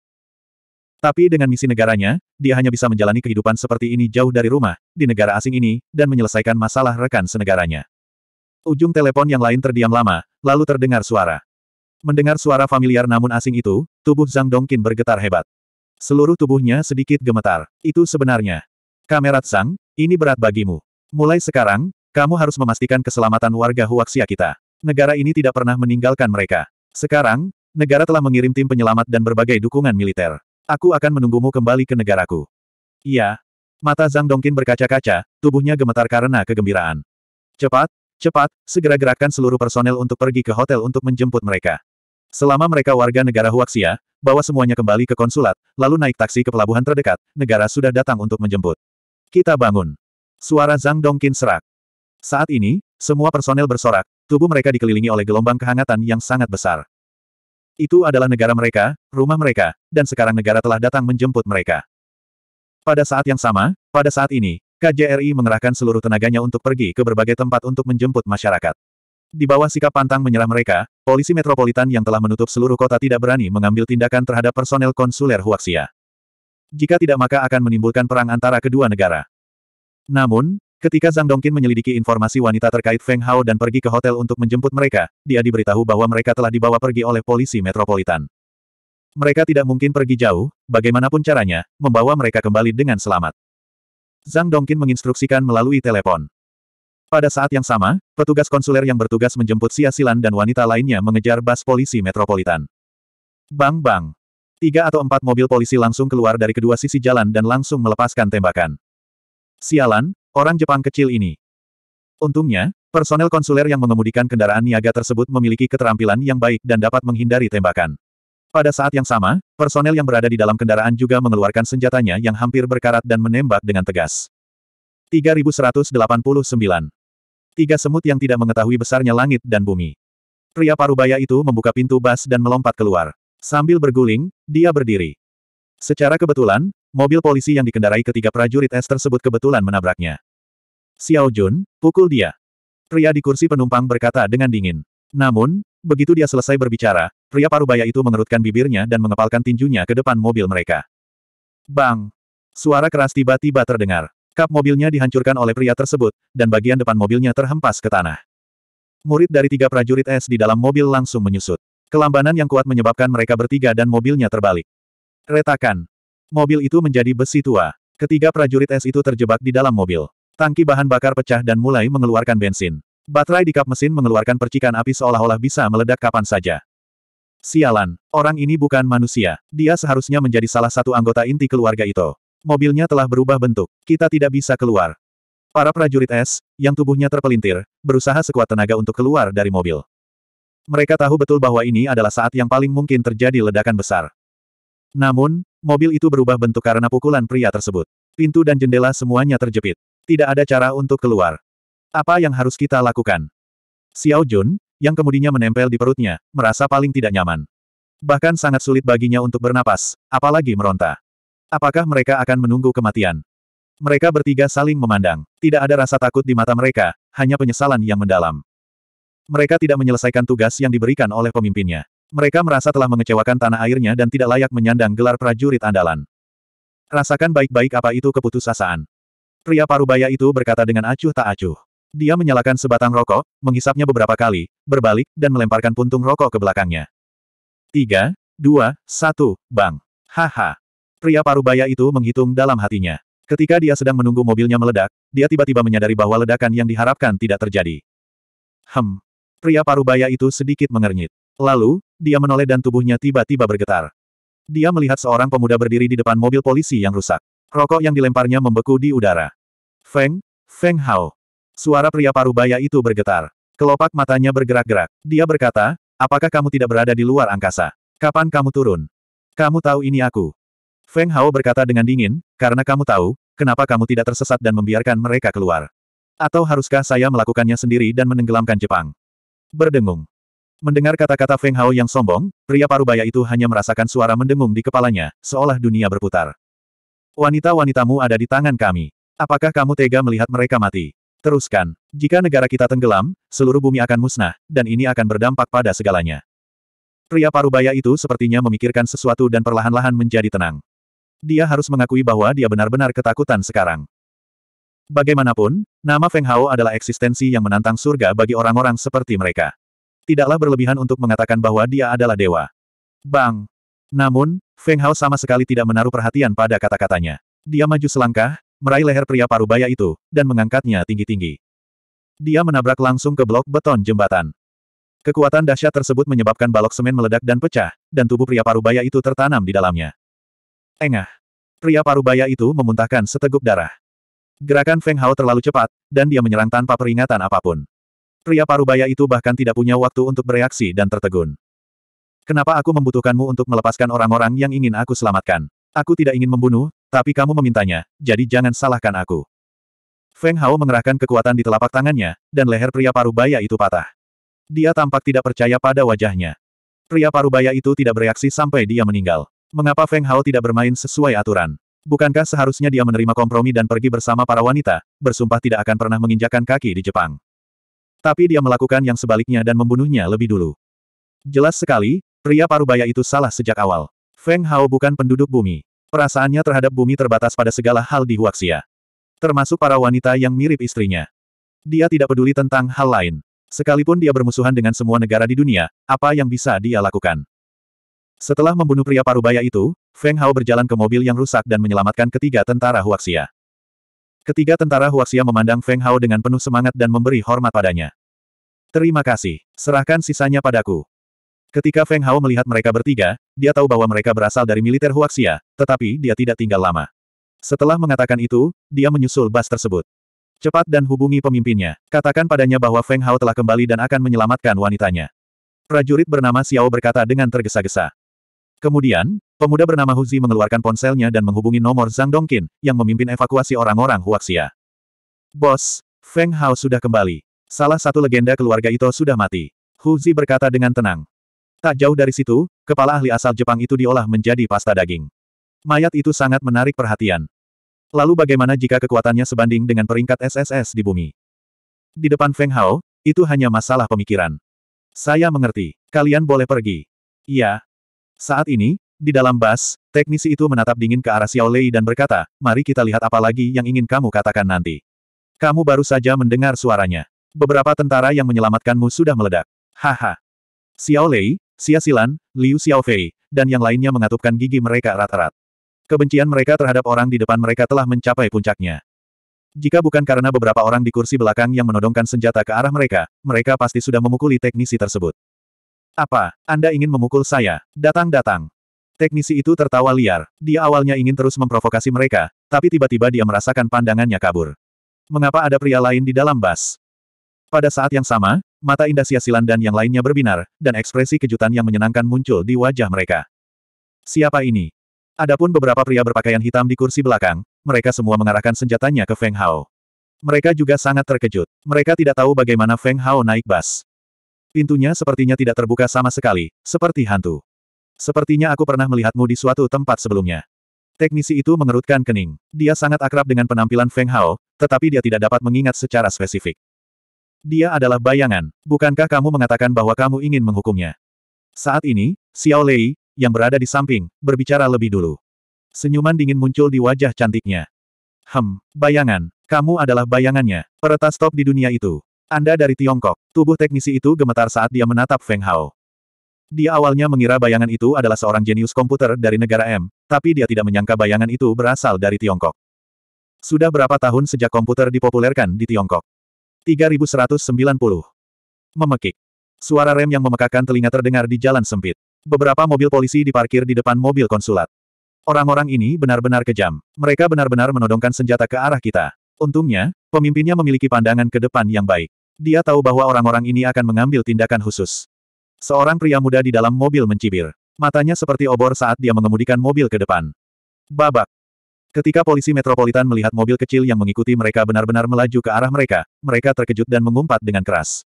Tapi dengan misi negaranya, dia hanya bisa menjalani kehidupan seperti ini jauh dari rumah, di negara asing ini, dan menyelesaikan masalah rekan senegaranya. Ujung telepon yang lain terdiam lama, lalu terdengar suara. Mendengar suara familiar namun asing itu, tubuh Zhang Dongqin bergetar hebat. Seluruh tubuhnya sedikit gemetar. Itu sebenarnya. Kamerat Zhang, ini berat bagimu. Mulai sekarang, kamu harus memastikan keselamatan warga Huaxia kita. Negara ini tidak pernah meninggalkan mereka. Sekarang, negara telah mengirim tim penyelamat dan berbagai dukungan militer. Aku akan menunggumu kembali ke negaraku. Iya. Mata Zhang Dongqin berkaca-kaca, tubuhnya gemetar karena kegembiraan. Cepat, cepat, segera gerakkan seluruh personel untuk pergi ke hotel untuk menjemput mereka. Selama mereka warga negara Huaxia, bawa semuanya kembali ke konsulat, lalu naik taksi ke pelabuhan terdekat, negara sudah datang untuk menjemput. Kita bangun. Suara Zhang Dongqin serak. Saat ini, semua personel bersorak, tubuh mereka dikelilingi oleh gelombang kehangatan yang sangat besar. Itu adalah negara mereka, rumah mereka, dan sekarang negara telah datang menjemput mereka. Pada saat yang sama, pada saat ini, KJRI mengerahkan seluruh tenaganya untuk pergi ke berbagai tempat untuk menjemput masyarakat. Di bawah sikap pantang menyerah mereka, polisi metropolitan yang telah menutup seluruh kota tidak berani mengambil tindakan terhadap personel konsuler Huaxia. Jika tidak maka akan menimbulkan perang antara kedua negara. Namun, Ketika Zhang Dongqin menyelidiki informasi wanita terkait Feng Hao dan pergi ke hotel untuk menjemput mereka, dia diberitahu bahwa mereka telah dibawa pergi oleh polisi metropolitan. Mereka tidak mungkin pergi jauh, bagaimanapun caranya, membawa mereka kembali dengan selamat. Zhang Dongqin menginstruksikan melalui telepon. Pada saat yang sama, petugas konsuler yang bertugas menjemput Xia Silan dan wanita lainnya mengejar bas polisi metropolitan. Bang bang. Tiga atau empat mobil polisi langsung keluar dari kedua sisi jalan dan langsung melepaskan tembakan. Sialan, Orang Jepang kecil ini. Untungnya, personel konsuler yang mengemudikan kendaraan niaga tersebut memiliki keterampilan yang baik dan dapat menghindari tembakan. Pada saat yang sama, personel yang berada di dalam kendaraan juga mengeluarkan senjatanya yang hampir berkarat dan menembak dengan tegas. 3189. Tiga semut yang tidak mengetahui besarnya langit dan bumi. Pria parubaya itu membuka pintu bas dan melompat keluar. Sambil berguling, dia berdiri. Secara kebetulan, mobil polisi yang dikendarai ketiga prajurit S tersebut kebetulan menabraknya. Xiao Jun, pukul dia. Pria di kursi penumpang berkata dengan dingin. Namun, begitu dia selesai berbicara, pria parubaya itu mengerutkan bibirnya dan mengepalkan tinjunya ke depan mobil mereka. Bang! Suara keras tiba-tiba terdengar. Kap mobilnya dihancurkan oleh pria tersebut, dan bagian depan mobilnya terhempas ke tanah. Murid dari tiga prajurit es di dalam mobil langsung menyusut. Kelambanan yang kuat menyebabkan mereka bertiga dan mobilnya terbalik. Retakan. Mobil itu menjadi besi tua. Ketiga prajurit es itu terjebak di dalam mobil. Tangki bahan bakar pecah dan mulai mengeluarkan bensin. Baterai di kap mesin mengeluarkan percikan api seolah-olah bisa meledak kapan saja. Sialan, orang ini bukan manusia. Dia seharusnya menjadi salah satu anggota inti keluarga itu. Mobilnya telah berubah bentuk. Kita tidak bisa keluar. Para prajurit es, yang tubuhnya terpelintir, berusaha sekuat tenaga untuk keluar dari mobil. Mereka tahu betul bahwa ini adalah saat yang paling mungkin terjadi ledakan besar. Namun, mobil itu berubah bentuk karena pukulan pria tersebut. Pintu dan jendela semuanya terjepit. Tidak ada cara untuk keluar. Apa yang harus kita lakukan? Xiao Jun, yang kemudinya menempel di perutnya, merasa paling tidak nyaman. Bahkan sangat sulit baginya untuk bernapas, apalagi meronta. Apakah mereka akan menunggu kematian? Mereka bertiga saling memandang. Tidak ada rasa takut di mata mereka, hanya penyesalan yang mendalam. Mereka tidak menyelesaikan tugas yang diberikan oleh pemimpinnya. Mereka merasa telah mengecewakan tanah airnya dan tidak layak menyandang gelar prajurit andalan. Rasakan baik-baik apa itu keputusasaan. Pria parubaya itu berkata dengan acuh tak acuh. Dia menyalakan sebatang rokok, menghisapnya beberapa kali, berbalik, dan melemparkan puntung rokok ke belakangnya. Tiga, dua, satu, bang. Haha. Pria parubaya itu menghitung dalam hatinya. Ketika dia sedang menunggu mobilnya meledak, dia tiba-tiba menyadari bahwa ledakan yang diharapkan tidak terjadi. Hem. Pria parubaya itu sedikit mengernyit. Lalu, dia menoleh dan tubuhnya tiba-tiba bergetar. Dia melihat seorang pemuda berdiri di depan mobil polisi yang rusak. Rokok yang dilemparnya membeku di udara. Feng, Feng Hao. Suara pria parubaya itu bergetar. Kelopak matanya bergerak-gerak. Dia berkata, apakah kamu tidak berada di luar angkasa? Kapan kamu turun? Kamu tahu ini aku. Feng Hao berkata dengan dingin, karena kamu tahu, kenapa kamu tidak tersesat dan membiarkan mereka keluar. Atau haruskah saya melakukannya sendiri dan menenggelamkan Jepang? Berdengung. Mendengar kata-kata Feng Hao yang sombong, pria parubaya itu hanya merasakan suara mendengung di kepalanya, seolah dunia berputar. Wanita-wanitamu ada di tangan kami. Apakah kamu tega melihat mereka mati? Teruskan. Jika negara kita tenggelam, seluruh bumi akan musnah, dan ini akan berdampak pada segalanya. Pria parubaya itu sepertinya memikirkan sesuatu dan perlahan-lahan menjadi tenang. Dia harus mengakui bahwa dia benar-benar ketakutan sekarang. Bagaimanapun, nama Feng Hao adalah eksistensi yang menantang surga bagi orang-orang seperti mereka. Tidaklah berlebihan untuk mengatakan bahwa dia adalah dewa. Bang! Namun, Feng Hao sama sekali tidak menaruh perhatian pada kata-katanya. Dia maju selangkah, meraih leher pria parubaya itu, dan mengangkatnya tinggi-tinggi. Dia menabrak langsung ke blok beton jembatan. Kekuatan dahsyat tersebut menyebabkan balok semen meledak dan pecah, dan tubuh pria parubaya itu tertanam di dalamnya. Engah. Pria parubaya itu memuntahkan seteguk darah. Gerakan Feng Hao terlalu cepat, dan dia menyerang tanpa peringatan apapun. Pria parubaya itu bahkan tidak punya waktu untuk bereaksi dan tertegun. Kenapa aku membutuhkanmu untuk melepaskan orang-orang yang ingin aku selamatkan? Aku tidak ingin membunuh, tapi kamu memintanya, jadi jangan salahkan aku. Feng Hao mengerahkan kekuatan di telapak tangannya, dan leher pria parubaya itu patah. Dia tampak tidak percaya pada wajahnya. Pria parubaya itu tidak bereaksi sampai dia meninggal. Mengapa Feng Hao tidak bermain sesuai aturan? Bukankah seharusnya dia menerima kompromi dan pergi bersama para wanita, bersumpah tidak akan pernah menginjakan kaki di Jepang. Tapi dia melakukan yang sebaliknya dan membunuhnya lebih dulu. Jelas sekali, Pria parubaya itu salah sejak awal. Feng Hao bukan penduduk bumi. Perasaannya terhadap bumi terbatas pada segala hal di Huaxia. Termasuk para wanita yang mirip istrinya. Dia tidak peduli tentang hal lain. Sekalipun dia bermusuhan dengan semua negara di dunia, apa yang bisa dia lakukan? Setelah membunuh pria parubaya itu, Feng Hao berjalan ke mobil yang rusak dan menyelamatkan ketiga tentara Huaxia. Ketiga tentara Huaxia memandang Feng Hao dengan penuh semangat dan memberi hormat padanya. Terima kasih. Serahkan sisanya padaku. Ketika Feng Hao melihat mereka bertiga, dia tahu bahwa mereka berasal dari militer Huaxia, tetapi dia tidak tinggal lama. Setelah mengatakan itu, dia menyusul bas tersebut. Cepat dan hubungi pemimpinnya. Katakan padanya bahwa Feng Hao telah kembali dan akan menyelamatkan wanitanya. Prajurit bernama Xiao berkata dengan tergesa-gesa. Kemudian, pemuda bernama Hu Zi mengeluarkan ponselnya dan menghubungi nomor Zhang Dongkin yang memimpin evakuasi orang-orang Huaxia. Bos, Feng Hao sudah kembali. Salah satu legenda keluarga itu sudah mati. Hu Zi berkata dengan tenang. Tak jauh dari situ, kepala ahli asal Jepang itu diolah menjadi pasta daging. Mayat itu sangat menarik perhatian. Lalu bagaimana jika kekuatannya sebanding dengan peringkat SSS di bumi? Di depan Feng Hao, itu hanya masalah pemikiran. Saya mengerti. Kalian boleh pergi. Iya. Saat ini, di dalam bas, teknisi itu menatap dingin ke arah Xiao Lei dan berkata, mari kita lihat apa lagi yang ingin kamu katakan nanti. Kamu baru saja mendengar suaranya. Beberapa tentara yang menyelamatkanmu sudah meledak. Haha. Xiao Lei, Xia Silan, Liu Xiaofei, dan yang lainnya mengatupkan gigi mereka erat-erat. Kebencian mereka terhadap orang di depan mereka telah mencapai puncaknya. Jika bukan karena beberapa orang di kursi belakang yang menodongkan senjata ke arah mereka, mereka pasti sudah memukuli teknisi tersebut. Apa, Anda ingin memukul saya? Datang-datang. Teknisi itu tertawa liar. Dia awalnya ingin terus memprovokasi mereka, tapi tiba-tiba dia merasakan pandangannya kabur. Mengapa ada pria lain di dalam bas? Pada saat yang sama, mata indah Siasilan dan yang lainnya berbinar, dan ekspresi kejutan yang menyenangkan muncul di wajah mereka. Siapa ini? Adapun beberapa pria berpakaian hitam di kursi belakang, mereka semua mengarahkan senjatanya ke Feng Hao. Mereka juga sangat terkejut. Mereka tidak tahu bagaimana Feng Hao naik bas. Pintunya sepertinya tidak terbuka sama sekali, seperti hantu. Sepertinya aku pernah melihatmu di suatu tempat sebelumnya. Teknisi itu mengerutkan kening. Dia sangat akrab dengan penampilan Feng Hao, tetapi dia tidak dapat mengingat secara spesifik. Dia adalah bayangan. Bukankah kamu mengatakan bahwa kamu ingin menghukumnya? Saat ini, Xiao Lei, yang berada di samping, berbicara lebih dulu. Senyuman dingin muncul di wajah cantiknya. Hem, bayangan. Kamu adalah bayangannya. Peretas top di dunia itu. Anda dari Tiongkok. Tubuh teknisi itu gemetar saat dia menatap Feng Hao. Dia awalnya mengira bayangan itu adalah seorang jenius komputer dari negara M, tapi dia tidak menyangka bayangan itu berasal dari Tiongkok. Sudah berapa tahun sejak komputer dipopulerkan di Tiongkok? 3190. Memekik. Suara rem yang memekakan telinga terdengar di jalan sempit. Beberapa mobil polisi diparkir di depan mobil konsulat. Orang-orang ini benar-benar kejam. Mereka benar-benar menodongkan senjata ke arah kita. Untungnya, pemimpinnya memiliki pandangan ke depan yang baik. Dia tahu bahwa orang-orang ini akan mengambil tindakan khusus. Seorang pria muda di dalam mobil mencibir. Matanya seperti obor saat dia mengemudikan mobil ke depan. Babak. Ketika polisi metropolitan melihat mobil kecil yang mengikuti mereka benar-benar melaju ke arah mereka, mereka terkejut dan mengumpat dengan keras.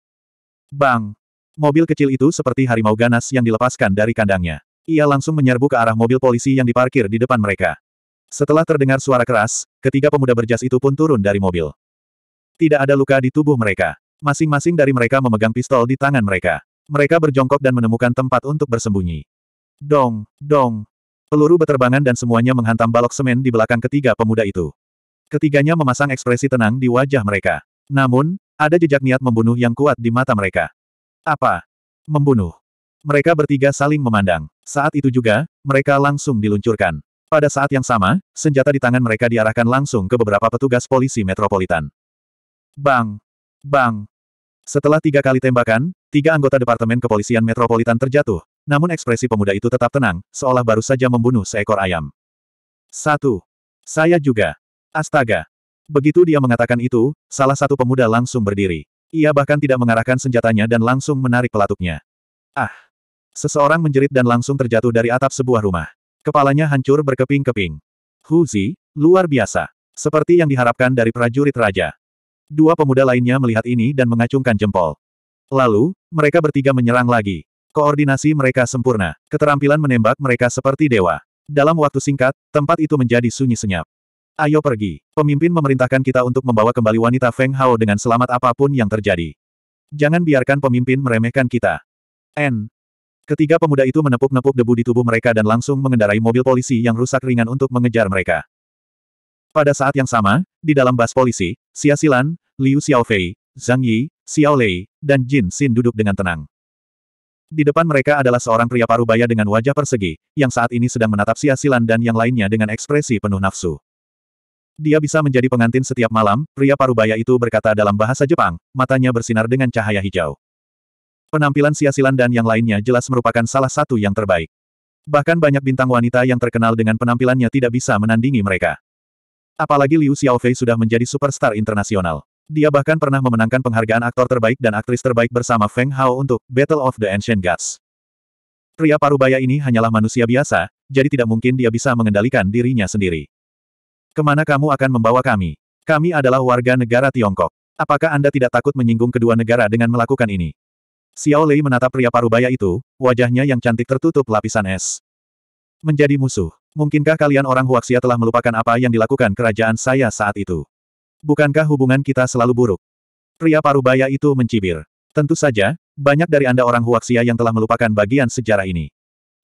Bang! Mobil kecil itu seperti harimau ganas yang dilepaskan dari kandangnya. Ia langsung menyerbu ke arah mobil polisi yang diparkir di depan mereka. Setelah terdengar suara keras, ketiga pemuda berjas itu pun turun dari mobil. Tidak ada luka di tubuh mereka. Masing-masing dari mereka memegang pistol di tangan mereka. Mereka berjongkok dan menemukan tempat untuk bersembunyi. Dong, dong, Peluru berterbangan dan semuanya menghantam balok semen di belakang ketiga pemuda itu. Ketiganya memasang ekspresi tenang di wajah mereka. Namun, ada jejak niat membunuh yang kuat di mata mereka. Apa? Membunuh. Mereka bertiga saling memandang. Saat itu juga, mereka langsung diluncurkan. Pada saat yang sama, senjata di tangan mereka diarahkan langsung ke beberapa petugas polisi metropolitan. Bang! Bang! Setelah tiga kali tembakan, tiga anggota Departemen Kepolisian Metropolitan terjatuh, namun ekspresi pemuda itu tetap tenang, seolah baru saja membunuh seekor ayam. Satu. Saya juga. Astaga. Begitu dia mengatakan itu, salah satu pemuda langsung berdiri. Ia bahkan tidak mengarahkan senjatanya dan langsung menarik pelatuknya. Ah. Seseorang menjerit dan langsung terjatuh dari atap sebuah rumah. Kepalanya hancur berkeping-keping. Huzi, luar biasa. Seperti yang diharapkan dari prajurit raja. Dua pemuda lainnya melihat ini dan mengacungkan jempol. Lalu, mereka bertiga menyerang lagi. Koordinasi mereka sempurna. Keterampilan menembak mereka seperti dewa. Dalam waktu singkat, tempat itu menjadi sunyi senyap. Ayo pergi. Pemimpin memerintahkan kita untuk membawa kembali wanita Feng Hao dengan selamat apapun yang terjadi. Jangan biarkan pemimpin meremehkan kita. N. Ketiga pemuda itu menepuk-nepuk debu di tubuh mereka dan langsung mengendarai mobil polisi yang rusak ringan untuk mengejar mereka. Pada saat yang sama, di dalam bas polisi, Xia Silan, Liu Xiaofei, Zhang Yi, Xiao Lei, dan Jin Xin duduk dengan tenang. Di depan mereka adalah seorang pria parubaya dengan wajah persegi, yang saat ini sedang menatap Siasilan dan yang lainnya dengan ekspresi penuh nafsu. Dia bisa menjadi pengantin setiap malam, pria parubaya itu berkata dalam bahasa Jepang, matanya bersinar dengan cahaya hijau. Penampilan Siasilan dan yang lainnya jelas merupakan salah satu yang terbaik. Bahkan banyak bintang wanita yang terkenal dengan penampilannya tidak bisa menandingi mereka. Apalagi Liu Xiaofei sudah menjadi superstar internasional. Dia bahkan pernah memenangkan penghargaan aktor terbaik dan aktris terbaik bersama Feng Hao untuk Battle of the Ancient Gods. Pria parubaya ini hanyalah manusia biasa, jadi tidak mungkin dia bisa mengendalikan dirinya sendiri. Kemana kamu akan membawa kami? Kami adalah warga negara Tiongkok. Apakah Anda tidak takut menyinggung kedua negara dengan melakukan ini? Xiao Lei menatap pria parubaya itu, wajahnya yang cantik tertutup lapisan es. Menjadi musuh. Mungkinkah kalian orang Huaxia telah melupakan apa yang dilakukan kerajaan saya saat itu? Bukankah hubungan kita selalu buruk? Pria parubaya itu mencibir. Tentu saja, banyak dari Anda orang Huaxia yang telah melupakan bagian sejarah ini.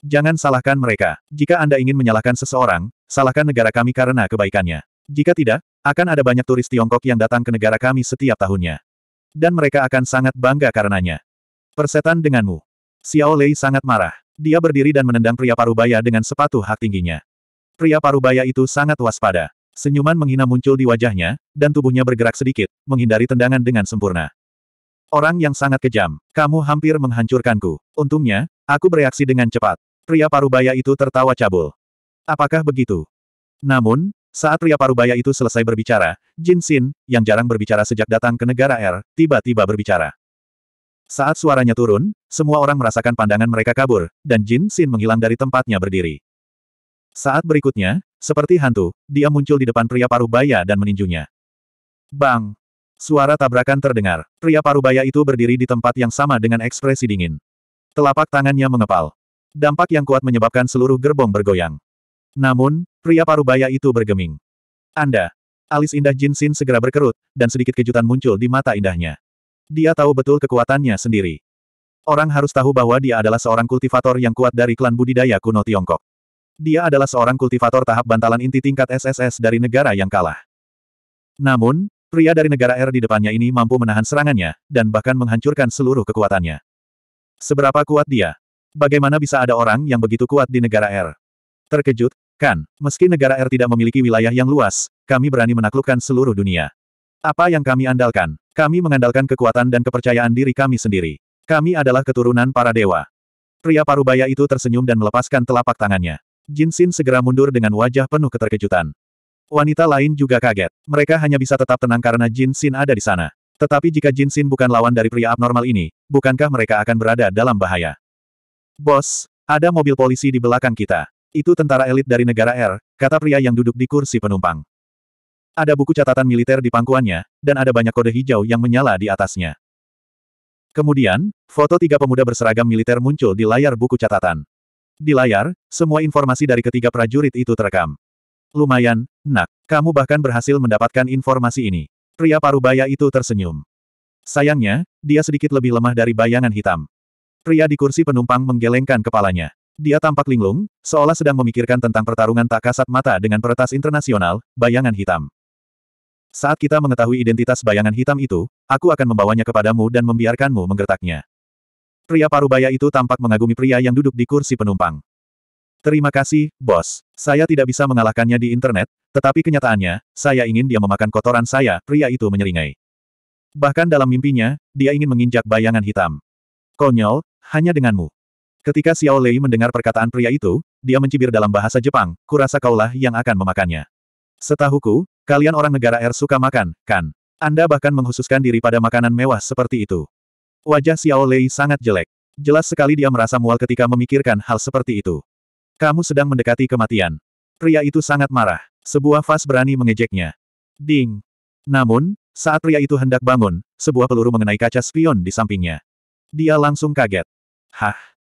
Jangan salahkan mereka. Jika Anda ingin menyalahkan seseorang, salahkan negara kami karena kebaikannya. Jika tidak, akan ada banyak turis Tiongkok yang datang ke negara kami setiap tahunnya. Dan mereka akan sangat bangga karenanya. Persetan denganmu. Xiao Lei sangat marah. Dia berdiri dan menendang pria parubaya dengan sepatu hak tingginya. Pria parubaya itu sangat waspada. Senyuman menghina muncul di wajahnya, dan tubuhnya bergerak sedikit, menghindari tendangan dengan sempurna. Orang yang sangat kejam, kamu hampir menghancurkanku. Untungnya, aku bereaksi dengan cepat. Pria parubaya itu tertawa cabul. Apakah begitu? Namun, saat pria parubaya itu selesai berbicara, Jin Xin, yang jarang berbicara sejak datang ke negara R, tiba-tiba berbicara. Saat suaranya turun, semua orang merasakan pandangan mereka kabur, dan Jin Xin menghilang dari tempatnya berdiri. Saat berikutnya, seperti hantu, dia muncul di depan pria parubaya dan meninjunya. Bang! Suara tabrakan terdengar. Pria parubaya itu berdiri di tempat yang sama dengan ekspresi dingin. Telapak tangannya mengepal. Dampak yang kuat menyebabkan seluruh gerbong bergoyang. Namun, pria parubaya itu bergeming. Anda! Alis indah Jin Jinsin segera berkerut, dan sedikit kejutan muncul di mata indahnya. Dia tahu betul kekuatannya sendiri. Orang harus tahu bahwa dia adalah seorang kultivator yang kuat dari klan budidaya kuno Tiongkok. Dia adalah seorang kultivator tahap bantalan inti tingkat SSS dari negara yang kalah. Namun, pria dari negara R di depannya ini mampu menahan serangannya, dan bahkan menghancurkan seluruh kekuatannya. Seberapa kuat dia? Bagaimana bisa ada orang yang begitu kuat di negara R? Terkejut, kan, meski negara R tidak memiliki wilayah yang luas, kami berani menaklukkan seluruh dunia. Apa yang kami andalkan? Kami mengandalkan kekuatan dan kepercayaan diri kami sendiri. Kami adalah keturunan para dewa. Pria parubaya itu tersenyum dan melepaskan telapak tangannya. Jin Jinsin segera mundur dengan wajah penuh keterkejutan. Wanita lain juga kaget. Mereka hanya bisa tetap tenang karena Jin Jinsin ada di sana. Tetapi jika Jin Jinsin bukan lawan dari pria abnormal ini, bukankah mereka akan berada dalam bahaya? Bos, ada mobil polisi di belakang kita. Itu tentara elit dari negara R, kata pria yang duduk di kursi penumpang. Ada buku catatan militer di pangkuannya, dan ada banyak kode hijau yang menyala di atasnya. Kemudian, foto tiga pemuda berseragam militer muncul di layar buku catatan. Di layar, semua informasi dari ketiga prajurit itu terekam. Lumayan, nak, kamu bahkan berhasil mendapatkan informasi ini. Pria parubaya itu tersenyum. Sayangnya, dia sedikit lebih lemah dari bayangan hitam. Pria di kursi penumpang menggelengkan kepalanya. Dia tampak linglung, seolah sedang memikirkan tentang pertarungan tak kasat mata dengan peretas internasional, bayangan hitam. Saat kita mengetahui identitas bayangan hitam itu, aku akan membawanya kepadamu dan membiarkanmu menggertaknya. Pria parubaya itu tampak mengagumi pria yang duduk di kursi penumpang. Terima kasih, bos. Saya tidak bisa mengalahkannya di internet, tetapi kenyataannya, saya ingin dia memakan kotoran saya, pria itu menyeringai. Bahkan dalam mimpinya, dia ingin menginjak bayangan hitam. Konyol, hanya denganmu. Ketika Xiao Lei mendengar perkataan pria itu, dia mencibir dalam bahasa Jepang, kurasa kaulah yang akan memakannya. Setahuku, kalian orang negara R suka makan, kan? Anda bahkan menghususkan diri pada makanan mewah seperti itu. Wajah Xiao Lei sangat jelek. Jelas sekali dia merasa mual ketika memikirkan hal seperti itu. Kamu sedang mendekati kematian. Pria itu sangat marah. Sebuah vas berani mengejeknya. Ding. Namun, saat pria itu hendak bangun, sebuah peluru mengenai kaca spion di sampingnya. Dia langsung kaget. Hah,